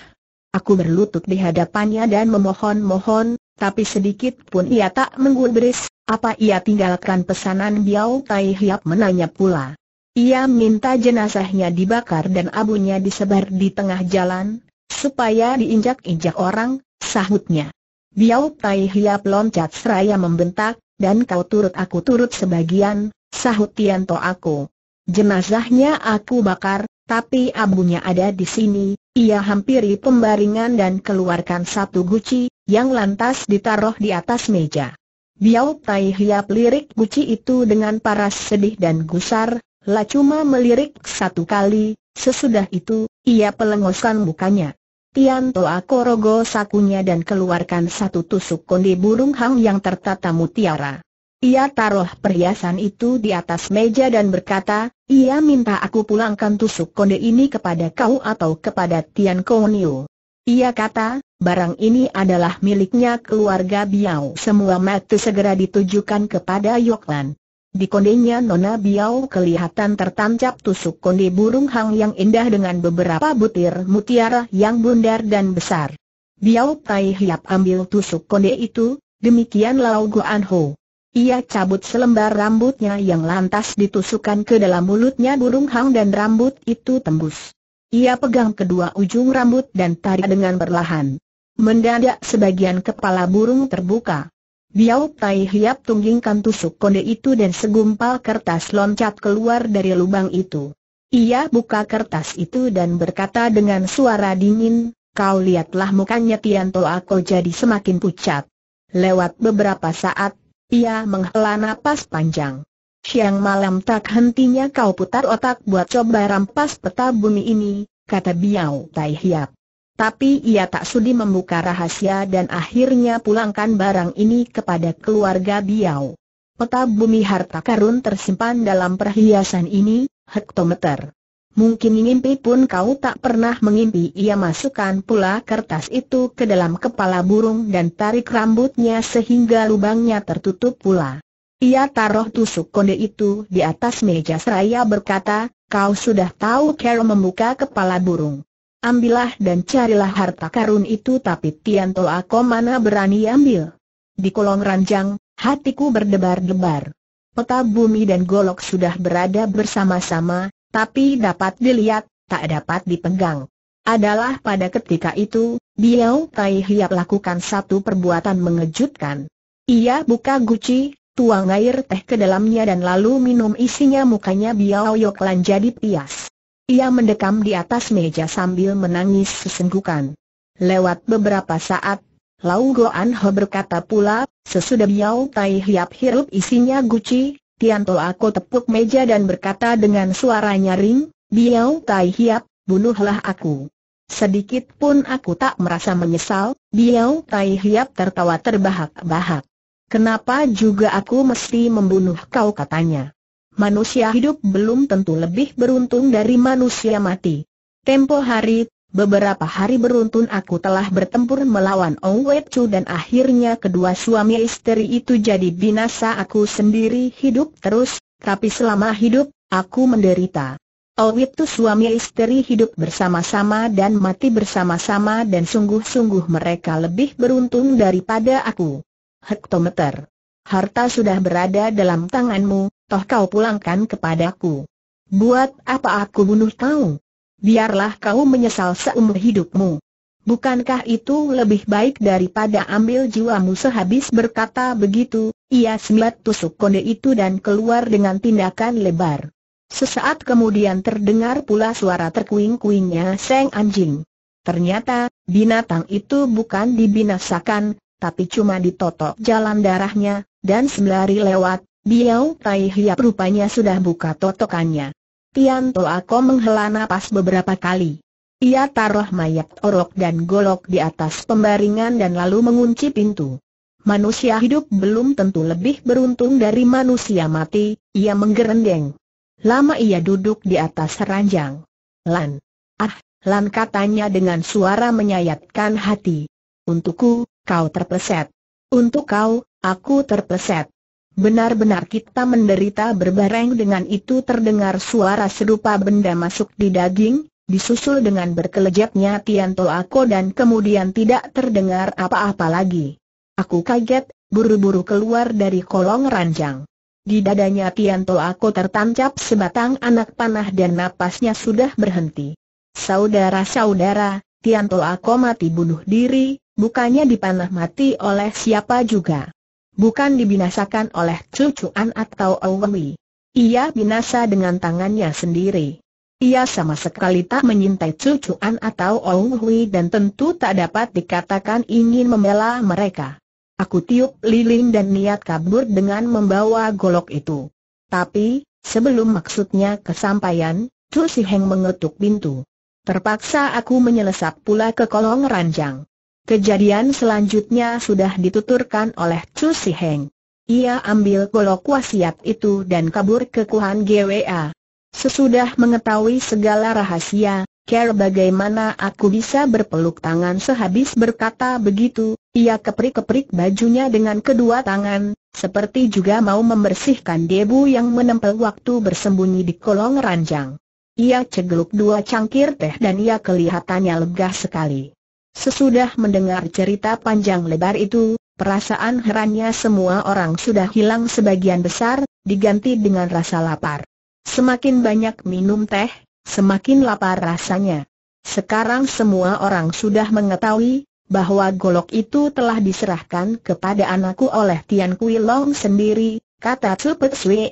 Aku berlutut di hadapannya dan memohon-mohon, tapi sedikit pun ia tak menggubris, apa ia tinggalkan pesanan Biao Tai Hiap menanya pula. Ia minta jenazahnya dibakar dan abunya disebar di tengah jalan, supaya diinjak-injak orang, sahutnya. Biao Tai Hiap loncat seraya membentak, dan kau turut aku turut sebagian, sahut Tianto aku. Jenazahnya aku bakar, tapi abunya ada di sini, ia hampiri pembaringan dan keluarkan satu guci, yang lantas ditaruh di atas meja. Biao Tai Hiap lirik guci itu dengan paras sedih dan gusar, La cuma melirik satu kali, sesudah itu, ia pelengoskan mukanya. Tian Toa Korogo sakunya dan keluarkan satu tusuk kondi burung hang yang tertata mutiara. Ia taruh perhiasan itu di atas meja dan berkata, ia minta aku pulangkan tusuk konde ini kepada kau atau kepada Tian Konio. Ia kata, barang ini adalah miliknya keluarga Biao. Semua mata segera ditujukan kepada Yoklan. Di kondenya Nona Biao kelihatan tertancap tusuk konde burung hang yang indah dengan beberapa butir mutiara yang bundar dan besar. Biao Tai Hiap ambil tusuk konde itu, demikian Lau Guan Ho. Ia cabut selembar rambutnya yang lantas ditusukkan ke dalam mulutnya burung hang dan rambut itu tembus. Ia pegang kedua ujung rambut dan tarik dengan perlahan. Mendadak sebagian kepala burung terbuka. Biau Tai Hiap tunggingkan tusuk konde itu dan segumpal kertas loncat keluar dari lubang itu. Ia buka kertas itu dan berkata dengan suara dingin, kau lihatlah mukanya Tianto Ako jadi semakin pucat. Lewat beberapa saat, ia menghela napas panjang. Siang malam tak hentinya kau putar otak buat coba rampas peta bumi ini, kata Biao Tai Hiap. Tapi ia tak sudi membuka rahasia dan akhirnya pulangkan barang ini kepada keluarga Biao. Peta bumi harta karun tersimpan dalam perhiasan ini, hektometer. Mungkin mimpi pun kau tak pernah mengimpi ia masukkan pula kertas itu ke dalam kepala burung dan tarik rambutnya sehingga lubangnya tertutup pula. Ia taruh tusuk konde itu di atas meja seraya berkata, kau sudah tahu cara membuka kepala burung. Ambillah dan carilah harta karun itu tapi Tianto aku mana berani ambil. Di kolong ranjang, hatiku berdebar-debar. Peta bumi dan golok sudah berada bersama-sama, tapi dapat dilihat, tak dapat dipegang. Adalah pada ketika itu, Biao Tai Hiap lakukan satu perbuatan mengejutkan. Ia buka guci, tuang air teh ke dalamnya dan lalu minum isinya mukanya Biao Yoklan jadi pias. Ia mendekam di atas meja sambil menangis sesenggukan. Lewat beberapa saat, Lau Goan Ho berkata pula, sesudah Biao Tai Hiap hirup isinya guci, Tianto aku tepuk meja dan berkata dengan suara nyaring, Biao Tai Hiap, bunuhlah aku. Sedikit pun aku tak merasa menyesal, Biao Tai Hiap tertawa terbahak-bahak. Kenapa juga aku mesti membunuh kau katanya. Manusia hidup belum tentu lebih beruntung dari manusia mati. Tempo hari, Beberapa hari beruntun aku telah bertempur melawan Ong Wei Chu dan akhirnya kedua suami istri itu jadi binasa aku sendiri hidup terus, tapi selama hidup, aku menderita. Ong Wei Chu suami istri hidup bersama-sama dan mati bersama-sama dan sungguh-sungguh mereka lebih beruntung daripada aku. Hektometer. Harta sudah berada dalam tanganmu, toh kau pulangkan kepadaku. Buat apa aku bunuh kau? biarlah kau menyesal seumur hidupmu. Bukankah itu lebih baik daripada ambil jiwamu sehabis berkata begitu, ia silat tusuk konde itu dan keluar dengan tindakan lebar. Sesaat kemudian terdengar pula suara terkuing-kuingnya seng anjing. Ternyata, binatang itu bukan dibinasakan, tapi cuma ditotok jalan darahnya, dan sembari lewat, biau Tai Hiap rupanya sudah buka totokannya. Toh Ako menghela napas beberapa kali. Ia taruh mayat orok dan golok di atas pembaringan dan lalu mengunci pintu. Manusia hidup belum tentu lebih beruntung dari manusia mati, ia menggerendeng. Lama ia duduk di atas ranjang. Lan. Ah, Lan katanya dengan suara menyayatkan hati. Untukku, kau terpeset. Untuk kau, aku terpeset. Benar-benar kita menderita berbareng dengan itu terdengar suara serupa benda masuk di daging, disusul dengan berkelejapnya Tianto Ako dan kemudian tidak terdengar apa-apa lagi. Aku kaget, buru-buru keluar dari kolong ranjang. Di dadanya Tianto Ako tertancap sebatang anak panah dan napasnya sudah berhenti. Saudara-saudara, Tianto Ako mati bunuh diri, bukannya dipanah mati oleh siapa juga bukan dibinasakan oleh cucuan atau Owi. Ia binasa dengan tangannya sendiri. Ia sama sekali tak menyintai cucuan atau Hui dan tentu tak dapat dikatakan ingin membela mereka. Aku tiup lilin dan niat kabur dengan membawa golok itu. Tapi, sebelum maksudnya kesampaian, Chu Heng mengetuk pintu. Terpaksa aku menyelesap pula ke kolong ranjang. Kejadian selanjutnya sudah dituturkan oleh Chu Si Heng. Ia ambil golok wasiat itu dan kabur ke Kuhan GWA. Sesudah mengetahui segala rahasia, Care bagaimana aku bisa berpeluk tangan sehabis berkata begitu, ia keprik-keprik bajunya dengan kedua tangan, seperti juga mau membersihkan debu yang menempel waktu bersembunyi di kolong ranjang. Ia cegeluk dua cangkir teh dan ia kelihatannya lega sekali. Sesudah mendengar cerita panjang lebar itu, perasaan herannya semua orang sudah hilang sebagian besar, diganti dengan rasa lapar. Semakin banyak minum teh, semakin lapar rasanya. Sekarang semua orang sudah mengetahui, bahwa golok itu telah diserahkan kepada anakku oleh Tian Kui Long sendiri, kata Tsu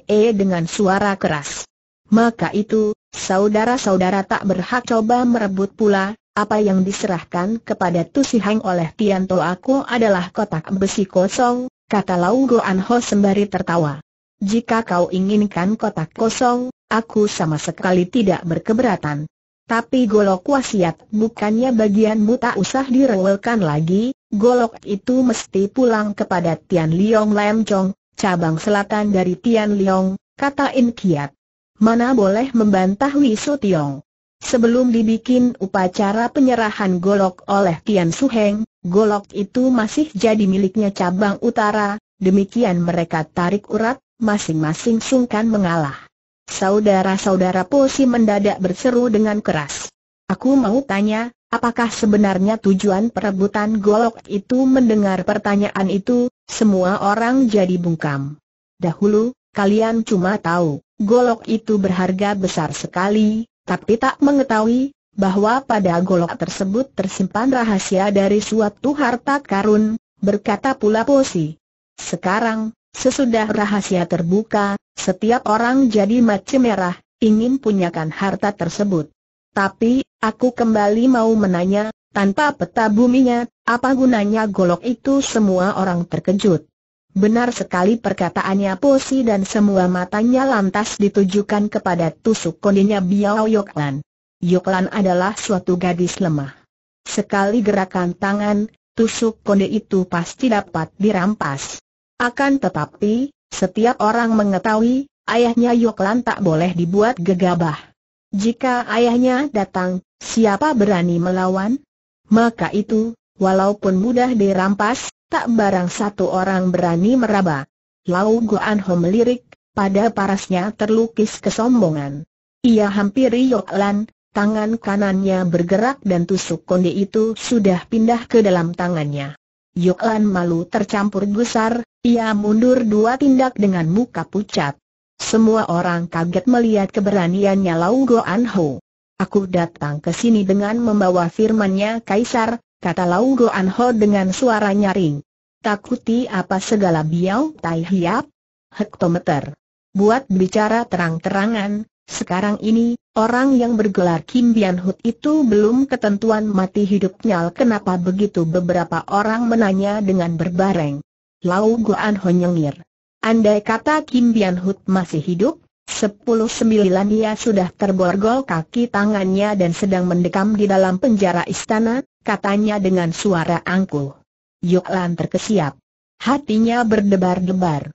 E dengan suara keras. Maka itu, saudara-saudara tak berhak coba merebut pula, apa yang diserahkan kepada Tu oleh Tianto aku adalah kotak besi kosong, kata Lau Goan Ho sembari tertawa. Jika kau inginkan kotak kosong, aku sama sekali tidak berkeberatan. Tapi golok wasiat bukannya bagianmu tak usah direwelkan lagi, golok itu mesti pulang kepada Tian Liong Lam Chong, cabang selatan dari Tian Liong, kata In Kiat. Mana boleh membantah Wisu Tiong. Sebelum dibikin upacara penyerahan golok oleh Tian Heng, golok itu masih jadi miliknya cabang utara, demikian mereka tarik urat, masing-masing sungkan mengalah. Saudara-saudara Posi mendadak berseru dengan keras. Aku mau tanya, apakah sebenarnya tujuan perebutan golok itu mendengar pertanyaan itu, semua orang jadi bungkam. Dahulu, kalian cuma tahu, golok itu berharga besar sekali, tapi tak mengetahui bahwa pada golok tersebut tersimpan rahasia dari suatu harta karun, berkata pula Posi. Sekarang, sesudah rahasia terbuka, setiap orang jadi macem merah, ingin punyakan harta tersebut. Tapi, aku kembali mau menanya, tanpa peta buminya, apa gunanya golok itu semua orang terkejut. Benar sekali perkataannya Posi dan semua matanya lantas ditujukan kepada tusuk kondinya Biao Yoklan. Yoklan adalah suatu gadis lemah. Sekali gerakan tangan, tusuk konde itu pasti dapat dirampas. Akan tetapi, setiap orang mengetahui, ayahnya Yoklan tak boleh dibuat gegabah. Jika ayahnya datang, siapa berani melawan? Maka itu, walaupun mudah dirampas, tak barang satu orang berani meraba. Lau Guan Ho melirik, pada parasnya terlukis kesombongan. Ia hampiri Yok Lan, tangan kanannya bergerak dan tusuk konde itu sudah pindah ke dalam tangannya. Yok Lan malu tercampur gusar, ia mundur dua tindak dengan muka pucat. Semua orang kaget melihat keberaniannya Lau Goan Ho. Aku datang ke sini dengan membawa firmannya Kaisar, kata Lau Goan Ho dengan suara nyaring. Takuti apa segala biau tai hiap? Hektometer. Buat bicara terang-terangan, sekarang ini, orang yang bergelar Kim Bian Hood itu belum ketentuan mati hidupnya kenapa begitu beberapa orang menanya dengan berbareng. Lau Goan Ho nyengir. Andai kata Kim Bian Hood masih hidup, sepuluh sembilan ia sudah terborgol kaki tangannya dan sedang mendekam di dalam penjara istana, katanya dengan suara angkuh. Yoklan terkesiap. Hatinya berdebar-debar.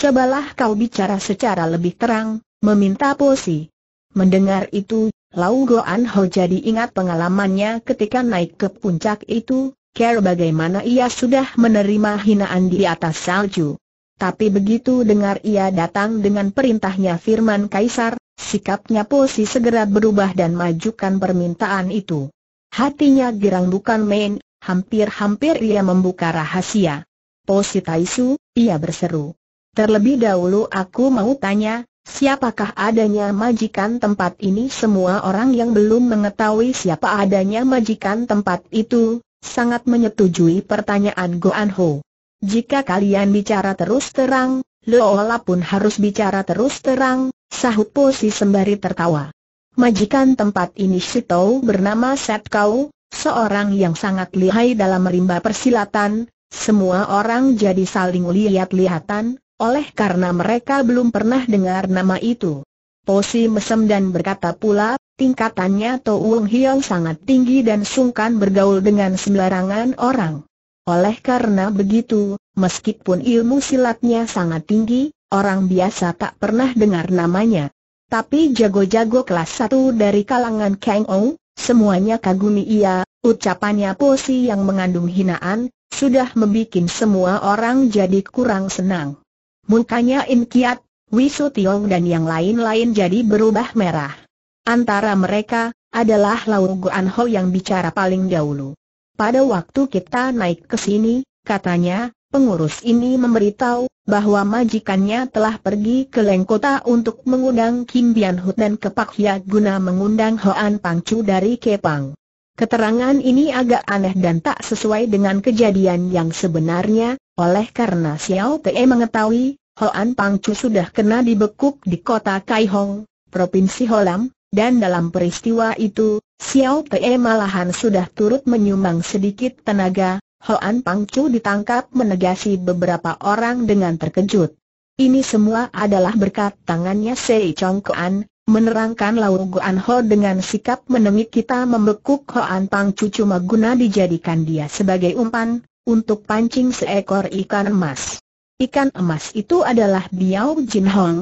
Cobalah kau bicara secara lebih terang, meminta posi. Mendengar itu, Lau Goan Ho jadi ingat pengalamannya ketika naik ke puncak itu, care bagaimana ia sudah menerima hinaan di atas salju. Tapi begitu dengar ia datang dengan perintahnya Firman Kaisar, sikapnya Posi segera berubah dan majukan permintaan itu. Hatinya girang bukan main, hampir-hampir ia membuka rahasia. Positaisu, ia berseru. Terlebih dahulu aku mau tanya, siapakah adanya majikan tempat ini? Semua orang yang belum mengetahui siapa adanya majikan tempat itu, sangat menyetujui pertanyaan Goan Ho. Jika kalian bicara terus terang, lo walaupun harus bicara terus terang, sahut Posi sembari tertawa. Majikan tempat ini Sito bernama Set Kau, seorang yang sangat lihai dalam merimba persilatan, semua orang jadi saling lihat-lihatan, oleh karena mereka belum pernah dengar nama itu. Posi mesem dan berkata pula, tingkatannya atau Wong Hiong sangat tinggi dan sungkan bergaul dengan sembarangan orang. Oleh karena begitu, meskipun ilmu silatnya sangat tinggi, orang biasa tak pernah dengar namanya. Tapi jago-jago kelas satu dari kalangan Kang Ou, semuanya kagumi ia, ucapannya posi yang mengandung hinaan, sudah membuat semua orang jadi kurang senang. Mukanya In Kiat, Wisu Tiong dan yang lain-lain jadi berubah merah. Antara mereka, adalah Lau Guan Ho yang bicara paling dahulu. Pada waktu kita naik ke sini, katanya, pengurus ini memberitahu, bahwa majikannya telah pergi ke Lengkota untuk mengundang Kim Bian Hut dan ke guna mengundang Hoan Pangcu dari Kepang. Keterangan ini agak aneh dan tak sesuai dengan kejadian yang sebenarnya, oleh karena Xiao Te mengetahui, Hoan Pangcu sudah kena dibekuk di kota Kaihong, Provinsi Holam, dan dalam peristiwa itu, Xiao Te malahan sudah turut menyumbang sedikit tenaga, Hoan Pangcu ditangkap menegasi beberapa orang dengan terkejut. Ini semua adalah berkat tangannya Sei Chong Kuan, menerangkan Lau Guan Ho dengan sikap menemik kita membekuk Hoan Pangcu cuma guna dijadikan dia sebagai umpan, untuk pancing seekor ikan emas. Ikan emas itu adalah Biao Jin Hong.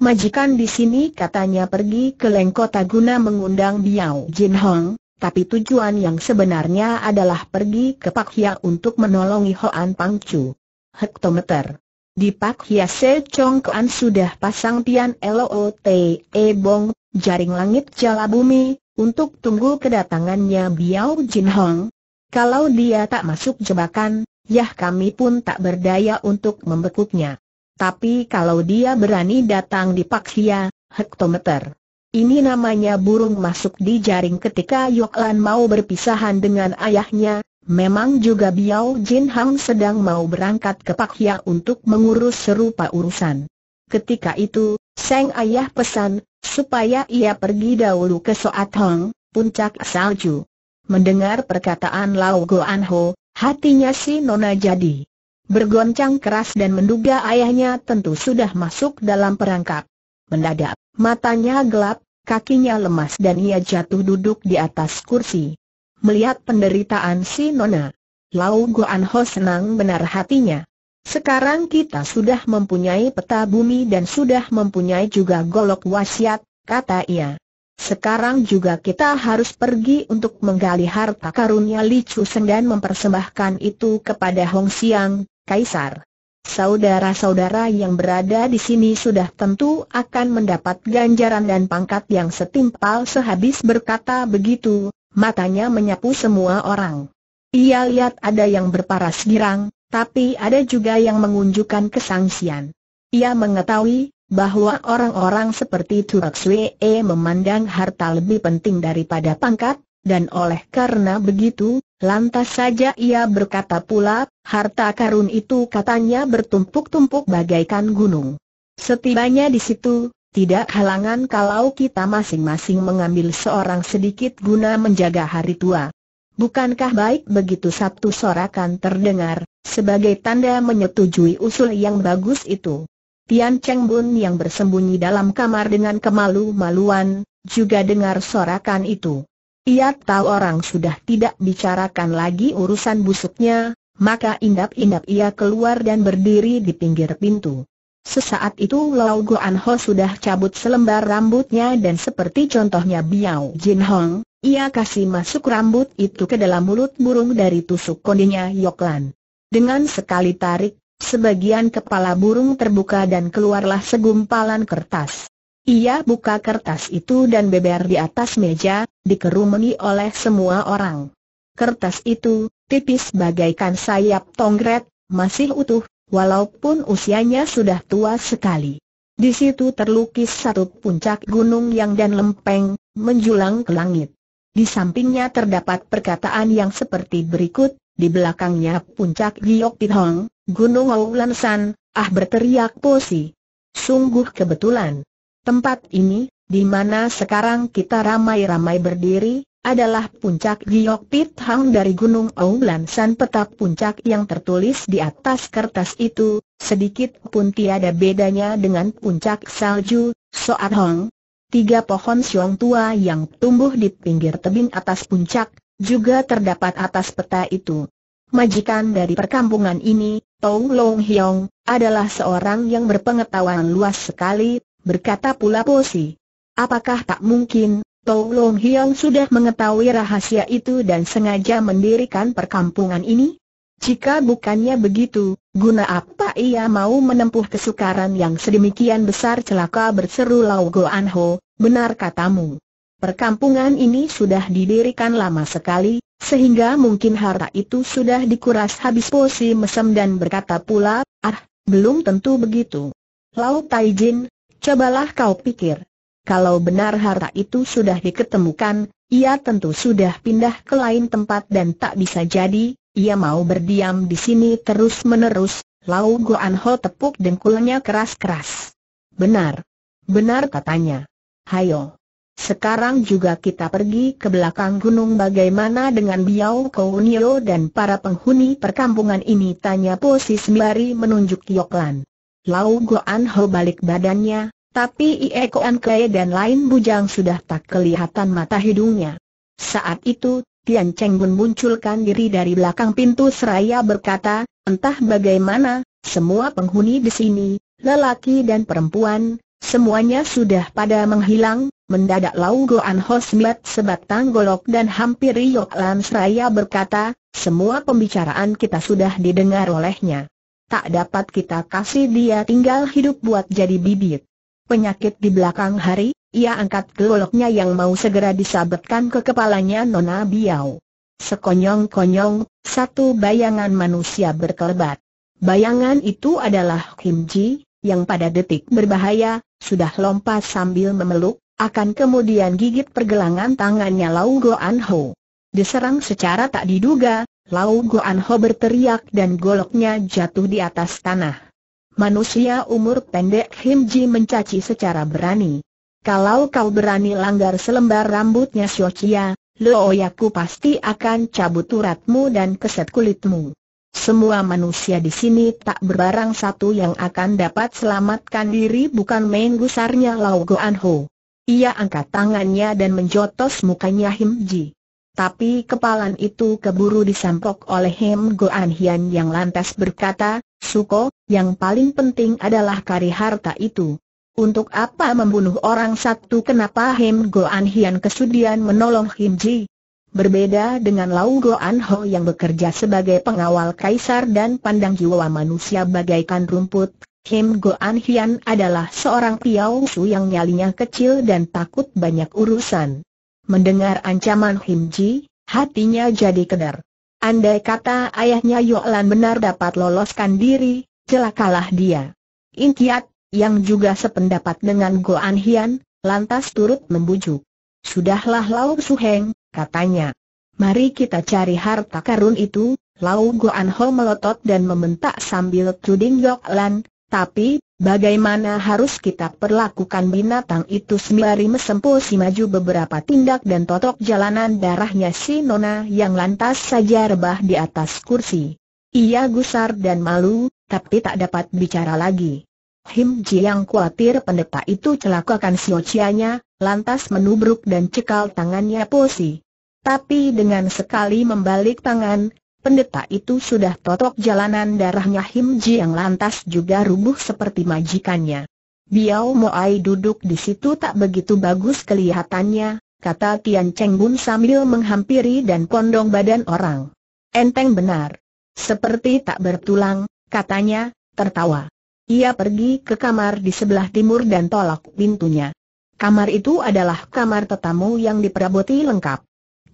Majikan di sini katanya pergi ke Lengkota guna mengundang Biao Jin Hong, tapi tujuan yang sebenarnya adalah pergi ke Pak Hia untuk menolongi Hoan Pang Chu. Hektometer di Pak Hia Se Chong Kuan sudah pasang Tian Lote E Bong, jaring langit jala bumi, untuk tunggu kedatangannya Biao Jin Hong. Kalau dia tak masuk jebakan, yah kami pun tak berdaya untuk membekuknya. Tapi kalau dia berani datang di Pak Hia, hektometer. Ini namanya burung masuk di jaring ketika Yok Lan mau berpisahan dengan ayahnya, memang juga Biao Jin Hang sedang mau berangkat ke Pakhia untuk mengurus serupa urusan. Ketika itu, Seng Ayah pesan, supaya ia pergi dahulu ke Soat Hong, puncak salju. Mendengar perkataan Lau An Ho, hatinya si Nona jadi bergoncang keras dan menduga ayahnya tentu sudah masuk dalam perangkap. Mendadak, matanya gelap, kakinya lemas dan ia jatuh duduk di atas kursi. Melihat penderitaan si Nona, Lau Guan Ho senang benar hatinya. Sekarang kita sudah mempunyai peta bumi dan sudah mempunyai juga golok wasiat, kata ia. Sekarang juga kita harus pergi untuk menggali harta karunia Li Chu Seng dan mempersembahkan itu kepada Hong Xiang, Kaisar saudara-saudara yang berada di sini sudah tentu akan mendapat ganjaran dan pangkat yang setimpal sehabis berkata begitu, matanya menyapu semua orang. Ia lihat ada yang berparas girang, tapi ada juga yang mengunjukkan kesangsian. Ia mengetahui bahwa orang-orang seperti Turak Swee memandang harta lebih penting daripada pangkat, dan oleh karena begitu, lantas saja ia berkata pula, harta karun itu katanya bertumpuk-tumpuk bagaikan gunung. Setibanya di situ, tidak halangan kalau kita masing-masing mengambil seorang sedikit guna menjaga hari tua. Bukankah baik begitu sabtu sorakan terdengar, sebagai tanda menyetujui usul yang bagus itu? Tian Cheng Bun yang bersembunyi dalam kamar dengan kemalu-maluan, juga dengar sorakan itu. Ia tahu orang sudah tidak bicarakan lagi urusan busuknya, maka indap-indap ia keluar dan berdiri di pinggir pintu. Sesaat itu Lau Guan Ho sudah cabut selembar rambutnya dan seperti contohnya Biao Jin Hong, ia kasih masuk rambut itu ke dalam mulut burung dari tusuk kondinya Yoklan. Dengan sekali tarik, sebagian kepala burung terbuka dan keluarlah segumpalan kertas. Ia buka kertas itu dan beber di atas meja, dikerumuni oleh semua orang. Kertas itu, tipis bagaikan sayap tongret, masih utuh, walaupun usianya sudah tua sekali. Di situ terlukis satu puncak gunung yang dan lempeng, menjulang ke langit. Di sampingnya terdapat perkataan yang seperti berikut, di belakangnya puncak Giok Pithong, Gunung Aulansan. ah berteriak posi. Sungguh kebetulan. Tempat ini, di mana sekarang kita ramai-ramai berdiri, adalah puncak Giok Pit Hang dari Gunung Oulan San peta puncak yang tertulis di atas kertas itu, sedikit pun tiada bedanya dengan puncak salju, Soat Hong. Tiga pohon siong tua yang tumbuh di pinggir tebing atas puncak, juga terdapat atas peta itu. Majikan dari perkampungan ini, Tong Long Hiong, adalah seorang yang berpengetahuan luas sekali, berkata pula Posi. Apakah tak mungkin, Tau Long Hiong sudah mengetahui rahasia itu dan sengaja mendirikan perkampungan ini? Jika bukannya begitu, guna apa ia mau menempuh kesukaran yang sedemikian besar celaka berseru Lau An Ho, benar katamu. Perkampungan ini sudah didirikan lama sekali, sehingga mungkin harta itu sudah dikuras habis posi mesem dan berkata pula, ah, belum tentu begitu. Lau Taijin, Cobalah kau pikir. Kalau benar harta itu sudah diketemukan, ia tentu sudah pindah ke lain tempat dan tak bisa jadi, ia mau berdiam di sini terus-menerus, Lau Guan Ho tepuk dengkulnya keras-keras. Benar. Benar katanya. Hayo. Sekarang juga kita pergi ke belakang gunung bagaimana dengan Biao Kounio dan para penghuni perkampungan ini tanya Posis Mari menunjuk Yoklan. Lau Goan Ho balik badannya, tapi Ie Koan dan lain bujang sudah tak kelihatan mata hidungnya. Saat itu, Tian Cheng Bun munculkan diri dari belakang pintu seraya berkata, entah bagaimana, semua penghuni di sini, lelaki dan perempuan, semuanya sudah pada menghilang, mendadak Lau Goan Ho sebat sebatang golok dan hampir Yok Lan seraya berkata, semua pembicaraan kita sudah didengar olehnya tak dapat kita kasih dia tinggal hidup buat jadi bibit. Penyakit di belakang hari, ia angkat geloknya yang mau segera disabetkan ke kepalanya Nona Biao. Sekonyong-konyong, satu bayangan manusia berkelebat. Bayangan itu adalah Kim Ji, yang pada detik berbahaya, sudah lompat sambil memeluk, akan kemudian gigit pergelangan tangannya Lau Goan Ho. Diserang secara tak diduga, Lau Goan Ho berteriak dan goloknya jatuh di atas tanah. Manusia umur pendek Him Ji mencaci secara berani. Kalau kau berani langgar selembar rambutnya Xiaochia, Looyaku pasti akan cabut uratmu dan keset kulitmu. Semua manusia di sini tak berbarang satu yang akan dapat selamatkan diri bukan main gusarnya Lau Goan Ho. Ia angkat tangannya dan menjotos mukanya Him Ji. Tapi kepalan itu keburu disampok oleh Hem Goan Hian yang lantas berkata, Suko, yang paling penting adalah kari harta itu. Untuk apa membunuh orang satu kenapa Hem Goan Hian kesudian menolong Him Ji? Berbeda dengan Lau Goan Ho yang bekerja sebagai pengawal kaisar dan pandang jiwa manusia bagaikan rumput, Hem Goan Hian adalah seorang piau su yang nyalinya kecil dan takut banyak urusan. Mendengar ancaman Ji, hatinya jadi kedar. Andai kata ayahnya Yolan benar dapat loloskan diri, celakalah dia. Intiat, yang juga sependapat dengan Go An Hian, lantas turut membujuk. Sudahlah Lau Su Heng, katanya. Mari kita cari harta karun itu, Lau Go An Ho melotot dan meminta sambil tuding Yolan, tapi, Bagaimana harus kita perlakukan binatang itu sembari mesempul si maju beberapa tindak dan totok jalanan darahnya si Nona yang lantas saja rebah di atas kursi. Ia gusar dan malu, tapi tak dapat bicara lagi. Him Ji yang khawatir pendeta itu celakakan si ocianya, lantas menubruk dan cekal tangannya posi. Tapi dengan sekali membalik tangan, Pendeta itu sudah totok jalanan darahnya Him Ji yang lantas juga rubuh seperti majikannya. Biao Moai duduk di situ tak begitu bagus kelihatannya, kata Tian Cheng Bun sambil menghampiri dan kondong badan orang. Enteng benar. Seperti tak bertulang, katanya, tertawa. Ia pergi ke kamar di sebelah timur dan tolak pintunya. Kamar itu adalah kamar tetamu yang diperaboti lengkap.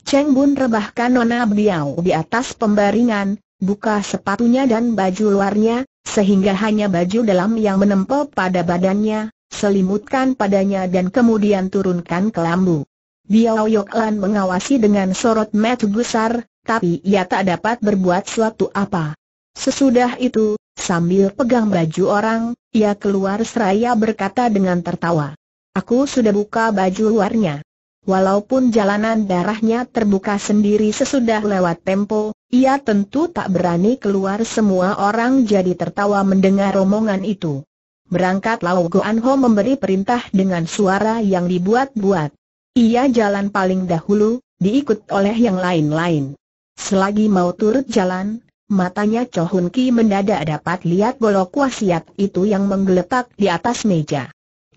Cheng Bun rebahkan nona beliau di atas pembaringan, buka sepatunya dan baju luarnya, sehingga hanya baju dalam yang menempel pada badannya, selimutkan padanya dan kemudian turunkan ke lambu. Biao Yoklan mengawasi dengan sorot mata besar, tapi ia tak dapat berbuat suatu apa. Sesudah itu, sambil pegang baju orang, ia keluar seraya berkata dengan tertawa. Aku sudah buka baju luarnya. Walaupun jalanan darahnya terbuka sendiri sesudah lewat tempo, ia tentu tak berani keluar semua orang jadi tertawa mendengar omongan itu. Berangkat Lau Goan Ho memberi perintah dengan suara yang dibuat-buat. Ia jalan paling dahulu, diikut oleh yang lain-lain. Selagi mau turut jalan, matanya Cho Hun Ki mendadak dapat lihat golok wasiat itu yang menggeletak di atas meja.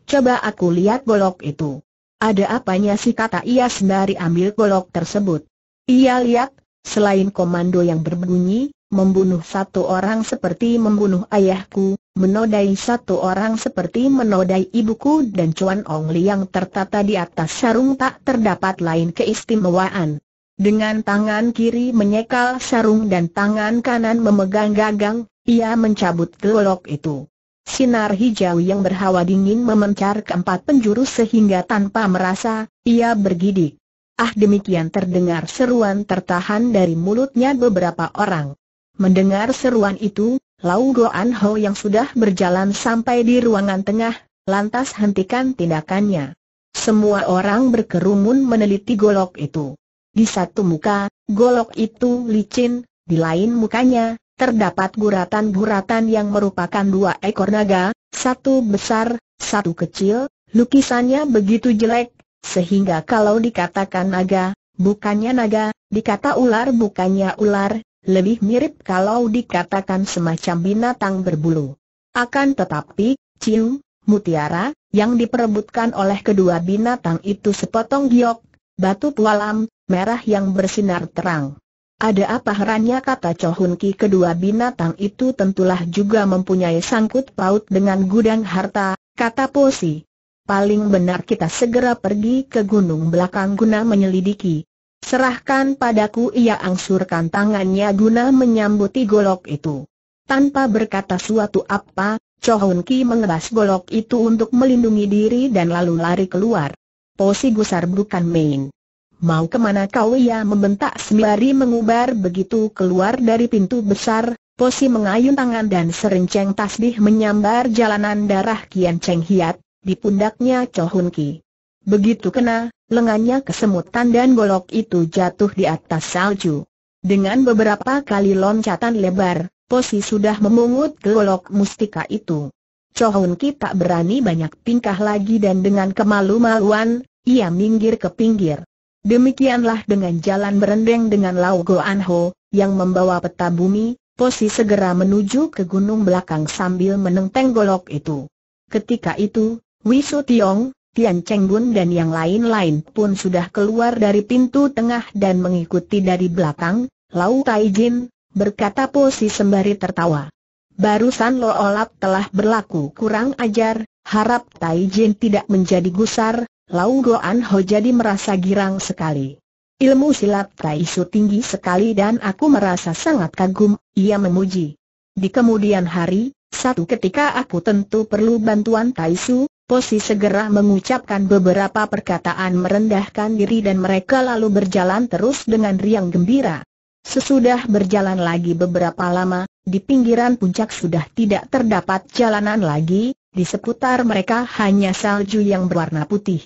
Coba aku lihat golok itu. Ada apanya sih kata ia sendiri ambil golok tersebut. Ia lihat, selain komando yang berbunyi, membunuh satu orang seperti membunuh ayahku, menodai satu orang seperti menodai ibuku dan Cuan Ong yang tertata di atas sarung tak terdapat lain keistimewaan. Dengan tangan kiri menyekal sarung dan tangan kanan memegang gagang, ia mencabut golok itu. Sinar hijau yang berhawa dingin memencar keempat penjuru sehingga tanpa merasa, ia bergidik. Ah demikian terdengar seruan tertahan dari mulutnya beberapa orang. Mendengar seruan itu, Lau Goan Ho yang sudah berjalan sampai di ruangan tengah, lantas hentikan tindakannya. Semua orang berkerumun meneliti golok itu. Di satu muka, golok itu licin, di lain mukanya, terdapat guratan-guratan yang merupakan dua ekor naga, satu besar, satu kecil, lukisannya begitu jelek, sehingga kalau dikatakan naga, bukannya naga, dikata ular bukannya ular, lebih mirip kalau dikatakan semacam binatang berbulu. Akan tetapi, cium, mutiara, yang diperebutkan oleh kedua binatang itu sepotong giok, batu pualam, merah yang bersinar terang. Ada apa herannya kata Chohun Ki kedua binatang itu tentulah juga mempunyai sangkut paut dengan gudang harta, kata Posi. Paling benar kita segera pergi ke gunung belakang guna menyelidiki. Serahkan padaku ia angsurkan tangannya guna menyambuti golok itu. Tanpa berkata suatu apa, Chohun Ki mengebas golok itu untuk melindungi diri dan lalu lari keluar. Posi gusar bukan main. Mau kemana kau ia membentak sembari mengubar begitu keluar dari pintu besar, Posi mengayun tangan dan serenceng tasbih menyambar jalanan darah Kian Cheng Hiat, di pundaknya Cho Hun Ki. Begitu kena, lengannya kesemutan dan golok itu jatuh di atas salju. Dengan beberapa kali loncatan lebar, Posi sudah memungut golok mustika itu. Cho Hun Ki tak berani banyak tingkah lagi dan dengan kemalu-maluan, ia minggir ke pinggir. Demikianlah dengan jalan berendeng dengan Lau An Ho, yang membawa peta bumi, Posi segera menuju ke gunung belakang sambil menenteng golok itu. Ketika itu, Wisu Tiong, Tian Cheng Bun dan yang lain-lain pun sudah keluar dari pintu tengah dan mengikuti dari belakang, Lau Tai Jin, berkata Posi sembari tertawa. Barusan Lo Olap telah berlaku kurang ajar, harap Tai Jin tidak menjadi gusar, Lau Goan Ho jadi merasa girang sekali. Ilmu silat Tai Su tinggi sekali dan aku merasa sangat kagum, ia memuji. Di kemudian hari, satu ketika aku tentu perlu bantuan Tai Su, Posi segera mengucapkan beberapa perkataan merendahkan diri dan mereka lalu berjalan terus dengan riang gembira. Sesudah berjalan lagi beberapa lama, di pinggiran puncak sudah tidak terdapat jalanan lagi, di seputar mereka hanya salju yang berwarna putih.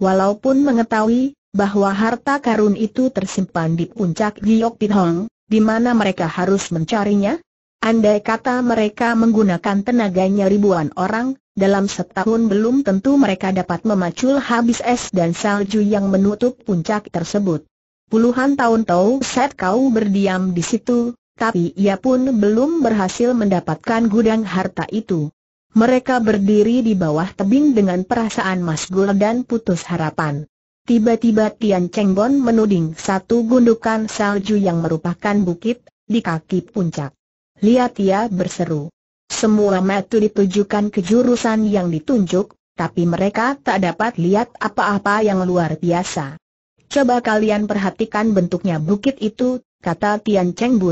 Walaupun mengetahui bahwa harta karun itu tersimpan di puncak Giok Hong, di mana mereka harus mencarinya, andai kata mereka menggunakan tenaganya ribuan orang, dalam setahun belum tentu mereka dapat memacul habis es dan salju yang menutup puncak tersebut. Puluhan tahun tahu Set Kau berdiam di situ, tapi ia pun belum berhasil mendapatkan gudang harta itu. Mereka berdiri di bawah tebing dengan perasaan masgul dan putus harapan. Tiba-tiba Tian Cheng menuding satu gundukan salju yang merupakan bukit, di kaki puncak. Lihat ia berseru. Semua mata ditujukan ke jurusan yang ditunjuk, tapi mereka tak dapat lihat apa-apa yang luar biasa. Coba kalian perhatikan bentuknya bukit itu, kata Tian Cheng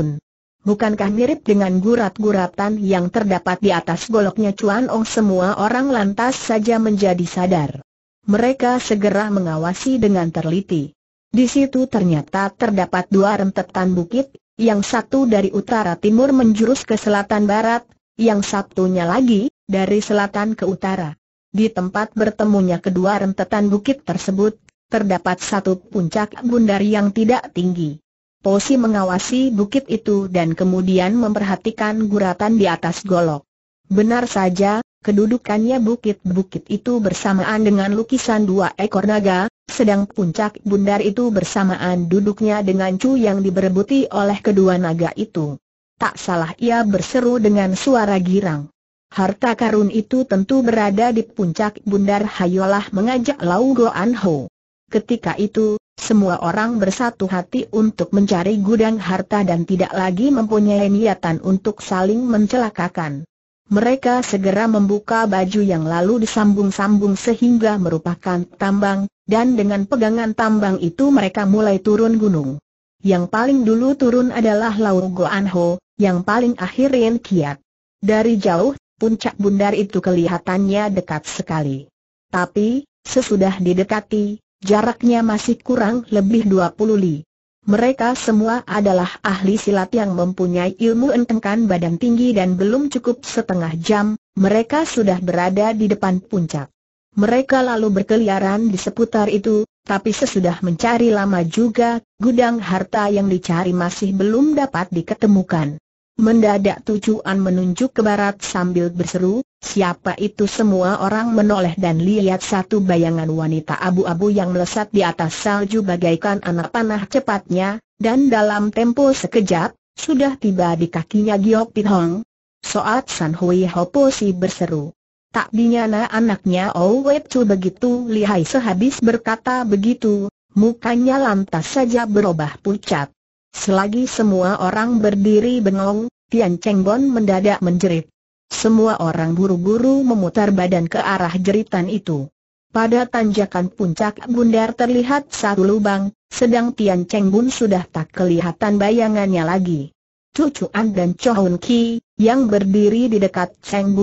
Bukankah mirip dengan gurat-guratan yang terdapat di atas goloknya Chuan Ong semua orang lantas saja menjadi sadar. Mereka segera mengawasi dengan teliti. Di situ ternyata terdapat dua rentetan bukit, yang satu dari utara timur menjurus ke selatan barat, yang satunya lagi, dari selatan ke utara. Di tempat bertemunya kedua rentetan bukit tersebut, terdapat satu puncak bundar yang tidak tinggi. Posi mengawasi bukit itu dan kemudian memperhatikan guratan di atas golok. Benar saja, kedudukannya bukit-bukit itu bersamaan dengan lukisan dua ekor naga, sedang puncak bundar itu bersamaan duduknya dengan cu yang diberebuti oleh kedua naga itu. Tak salah ia berseru dengan suara girang. Harta karun itu tentu berada di puncak bundar Hayolah mengajak Lau Goan Ho. Ketika itu, semua orang bersatu hati untuk mencari gudang harta dan tidak lagi mempunyai niatan untuk saling mencelakakan. Mereka segera membuka baju yang lalu disambung-sambung sehingga merupakan tambang, dan dengan pegangan tambang itu mereka mulai turun gunung. Yang paling dulu turun adalah Lau An Ho, yang paling akhir Yen Kiat. Dari jauh, puncak bundar itu kelihatannya dekat sekali. Tapi, sesudah didekati, Jaraknya masih kurang lebih 20 li. Mereka semua adalah ahli silat yang mempunyai ilmu entengkan badan tinggi dan belum cukup setengah jam, mereka sudah berada di depan puncak. Mereka lalu berkeliaran di seputar itu, tapi sesudah mencari lama juga, gudang harta yang dicari masih belum dapat diketemukan. Mendadak tujuan menunjuk ke barat sambil berseru, siapa itu semua orang menoleh dan lihat satu bayangan wanita abu-abu yang melesat di atas salju bagaikan anak panah cepatnya, dan dalam tempo sekejap, sudah tiba di kakinya Giok Hong. Soat San Hui Hopo si berseru. Tak dinyana anaknya Owet oh Chu begitu lihai sehabis berkata begitu, mukanya lantas saja berubah pucat. Selagi semua orang berdiri bengong, Tian Cheng mendadak menjerit. Semua orang buru-buru memutar badan ke arah jeritan itu. Pada tanjakan puncak bundar terlihat satu lubang, sedang Tian Cheng sudah tak kelihatan bayangannya lagi. Cucu An dan Chohun Ki, yang berdiri di dekat Cheng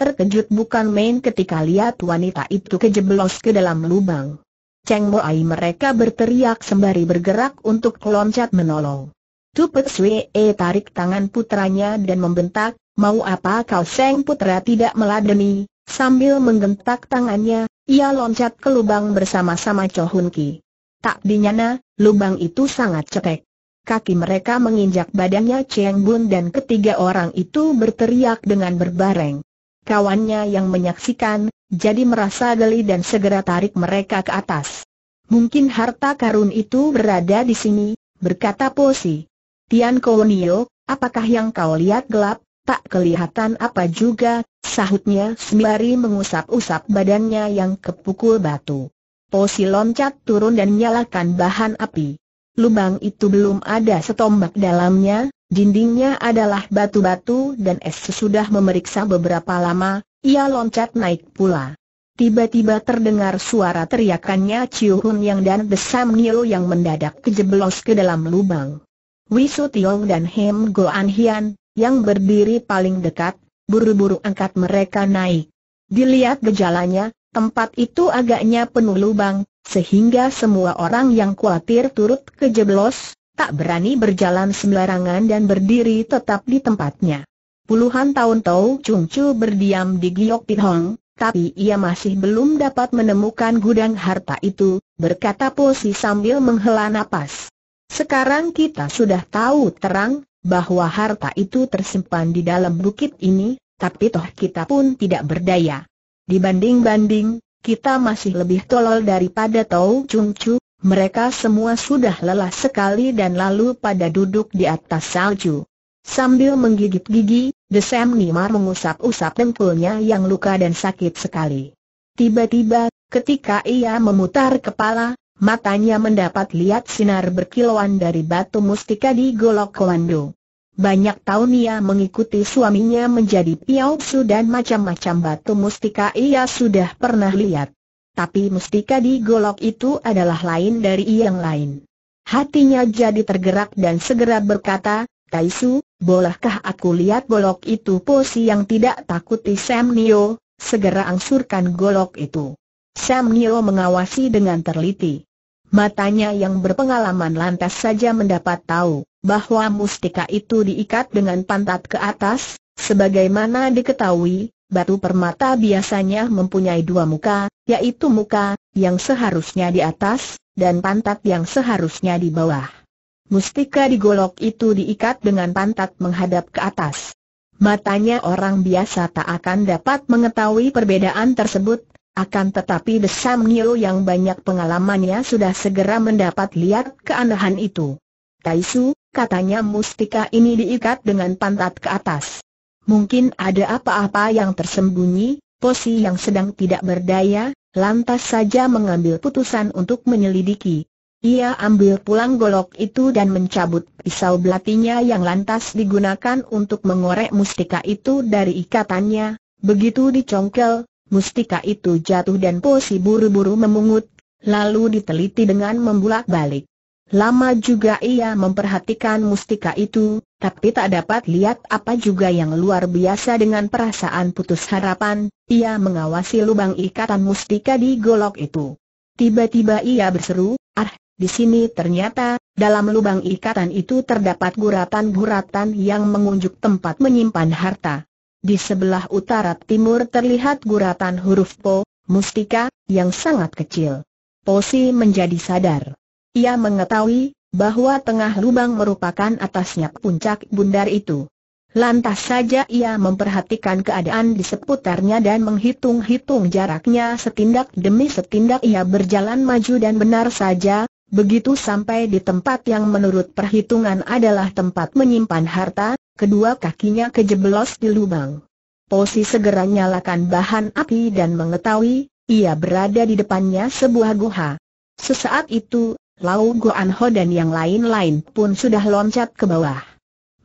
terkejut bukan main ketika lihat wanita itu kejeblos ke dalam lubang. Cheng Moai mereka berteriak sembari bergerak untuk loncat menolong. Tupet E tarik tangan putranya dan membentak, mau apa kau Seng Putra tidak meladeni, sambil menggentak tangannya, ia loncat ke lubang bersama-sama Chohun Hun Ki. Tak dinyana, lubang itu sangat cetek. Kaki mereka menginjak badannya Cheng Bun dan ketiga orang itu berteriak dengan berbareng. Kawannya yang menyaksikan, jadi merasa geli dan segera tarik mereka ke atas. Mungkin harta karun itu berada di sini, berkata Posi. Tian Kounio, apakah yang kau lihat gelap? Tak kelihatan apa juga, sahutnya sembari mengusap-usap badannya yang kepukul batu. Posi loncat turun dan nyalakan bahan api. Lubang itu belum ada setombak dalamnya, dindingnya adalah batu-batu dan es sesudah memeriksa beberapa lama, ia loncat naik pula. Tiba-tiba terdengar suara teriakannya Chiu Hun Yang dan desam Niu Yang mendadak kejeblos ke dalam lubang. Wisu Tiong dan Hem Goan Hian, yang berdiri paling dekat, buru-buru angkat mereka naik. Dilihat gejalanya, tempat itu agaknya penuh lubang, sehingga semua orang yang khawatir turut kejeblos, tak berani berjalan sembarangan dan berdiri tetap di tempatnya. Puluhan tahun Tau Chung Chu berdiam di Giok Pihong, tapi ia masih belum dapat menemukan gudang harta itu, berkata Posi sambil menghela nafas. Sekarang kita sudah tahu terang, bahwa harta itu tersimpan di dalam bukit ini, tapi toh kita pun tidak berdaya. Dibanding-banding, kita masih lebih tolol daripada Tau Chung Chu, mereka semua sudah lelah sekali dan lalu pada duduk di atas salju. Sambil menggigit gigi, Desem Nimar mengusap-usap dengkulnya yang luka dan sakit sekali. Tiba-tiba, ketika ia memutar kepala, matanya mendapat lihat sinar berkilauan dari batu mustika di Golok Komando. Banyak tahun ia mengikuti suaminya menjadi piau dan macam-macam batu mustika ia sudah pernah lihat. Tapi mustika di golok itu adalah lain dari yang lain. Hatinya jadi tergerak dan segera berkata, Taisu, bolehkah aku lihat golok itu posi yang tidak takuti Sam Nio, segera angsurkan golok itu. Sam Nio mengawasi dengan terliti. Matanya yang berpengalaman lantas saja mendapat tahu bahwa mustika itu diikat dengan pantat ke atas, sebagaimana diketahui, batu permata biasanya mempunyai dua muka, yaitu muka yang seharusnya di atas dan pantat yang seharusnya di bawah. Mustika di golok itu diikat dengan pantat menghadap ke atas. Matanya orang biasa tak akan dapat mengetahui perbedaan tersebut, akan tetapi Desam Nio yang banyak pengalamannya sudah segera mendapat lihat keanehan itu. Taisu, katanya mustika ini diikat dengan pantat ke atas. Mungkin ada apa-apa yang tersembunyi, posisi yang sedang tidak berdaya, lantas saja mengambil putusan untuk menyelidiki. Ia ambil pulang golok itu dan mencabut pisau belatinya yang lantas digunakan untuk mengorek mustika itu dari ikatannya. Begitu dicongkel, mustika itu jatuh dan posi buru-buru memungut, lalu diteliti dengan membulak balik. Lama juga ia memperhatikan mustika itu, tapi tak dapat lihat apa juga yang luar biasa dengan perasaan putus harapan, ia mengawasi lubang ikatan mustika di golok itu. Tiba-tiba ia berseru, ah, di sini ternyata, dalam lubang ikatan itu terdapat guratan-guratan yang mengunjuk tempat menyimpan harta. Di sebelah utara timur terlihat guratan huruf Po, mustika, yang sangat kecil. Posi menjadi sadar. Ia mengetahui bahwa tengah lubang merupakan atasnya puncak bundar itu. Lantas saja ia memperhatikan keadaan di seputarnya dan menghitung-hitung jaraknya setindak demi setindak ia berjalan maju dan benar saja, Begitu sampai di tempat yang menurut perhitungan adalah tempat menyimpan harta, kedua kakinya kejeblos di lubang. Posi segera nyalakan bahan api dan mengetahui, ia berada di depannya sebuah guha. Sesaat itu, Lau Guan Ho dan yang lain-lain pun sudah loncat ke bawah.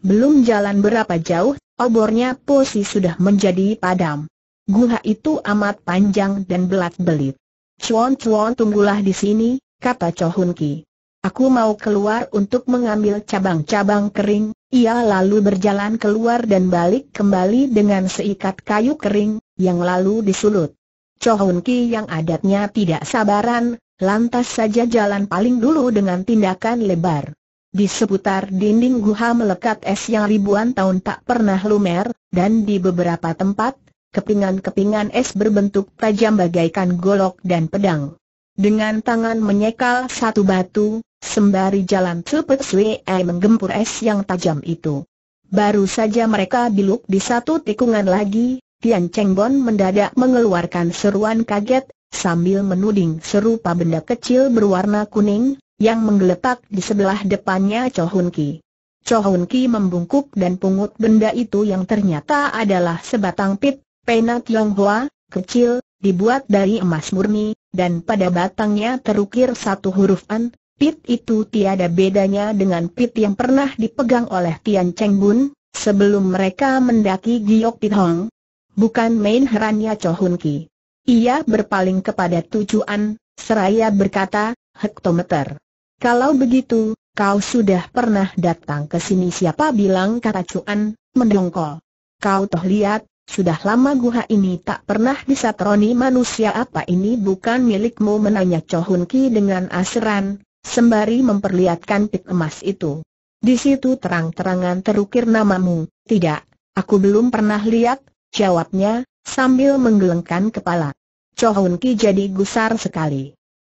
Belum jalan berapa jauh, obornya Posi sudah menjadi padam. Guha itu amat panjang dan belat-belit. Cuan-cuan tunggulah di sini, kata Chohun Ki. Aku mau keluar untuk mengambil cabang-cabang kering, ia lalu berjalan keluar dan balik kembali dengan seikat kayu kering, yang lalu disulut. Chohun Ki yang adatnya tidak sabaran, lantas saja jalan paling dulu dengan tindakan lebar. Di seputar dinding guha melekat es yang ribuan tahun tak pernah lumer, dan di beberapa tempat, kepingan-kepingan es berbentuk tajam bagaikan golok dan pedang. Dengan tangan menyekal satu batu, sembari jalan cepat Sui menggempur es yang tajam itu. Baru saja mereka biluk di satu tikungan lagi, Tian Chengbon mendadak mengeluarkan seruan kaget, sambil menuding serupa benda kecil berwarna kuning, yang menggeletak di sebelah depannya Cho Hun Ki. Cho Hun Ki membungkuk dan pungut benda itu yang ternyata adalah sebatang pit, pena Tionghoa, kecil, dibuat dari emas murni, dan pada batangnya terukir satu huruf An, pit itu tiada bedanya dengan pit yang pernah dipegang oleh Tian Cheng Bun, sebelum mereka mendaki Giok Hong. Bukan main herannya Cho Hun Ki. Ia berpaling kepada tujuan, seraya berkata, hektometer. Kalau begitu, kau sudah pernah datang ke sini siapa bilang kata Cuan, mendongkol. Kau toh lihat, sudah lama guha ini tak pernah disatroni manusia apa ini bukan milikmu menanya Chohun Ki dengan aseran, sembari memperlihatkan pik emas itu. Di situ terang-terangan terukir namamu, tidak, aku belum pernah lihat, jawabnya, sambil menggelengkan kepala. Chohun Ki jadi gusar sekali.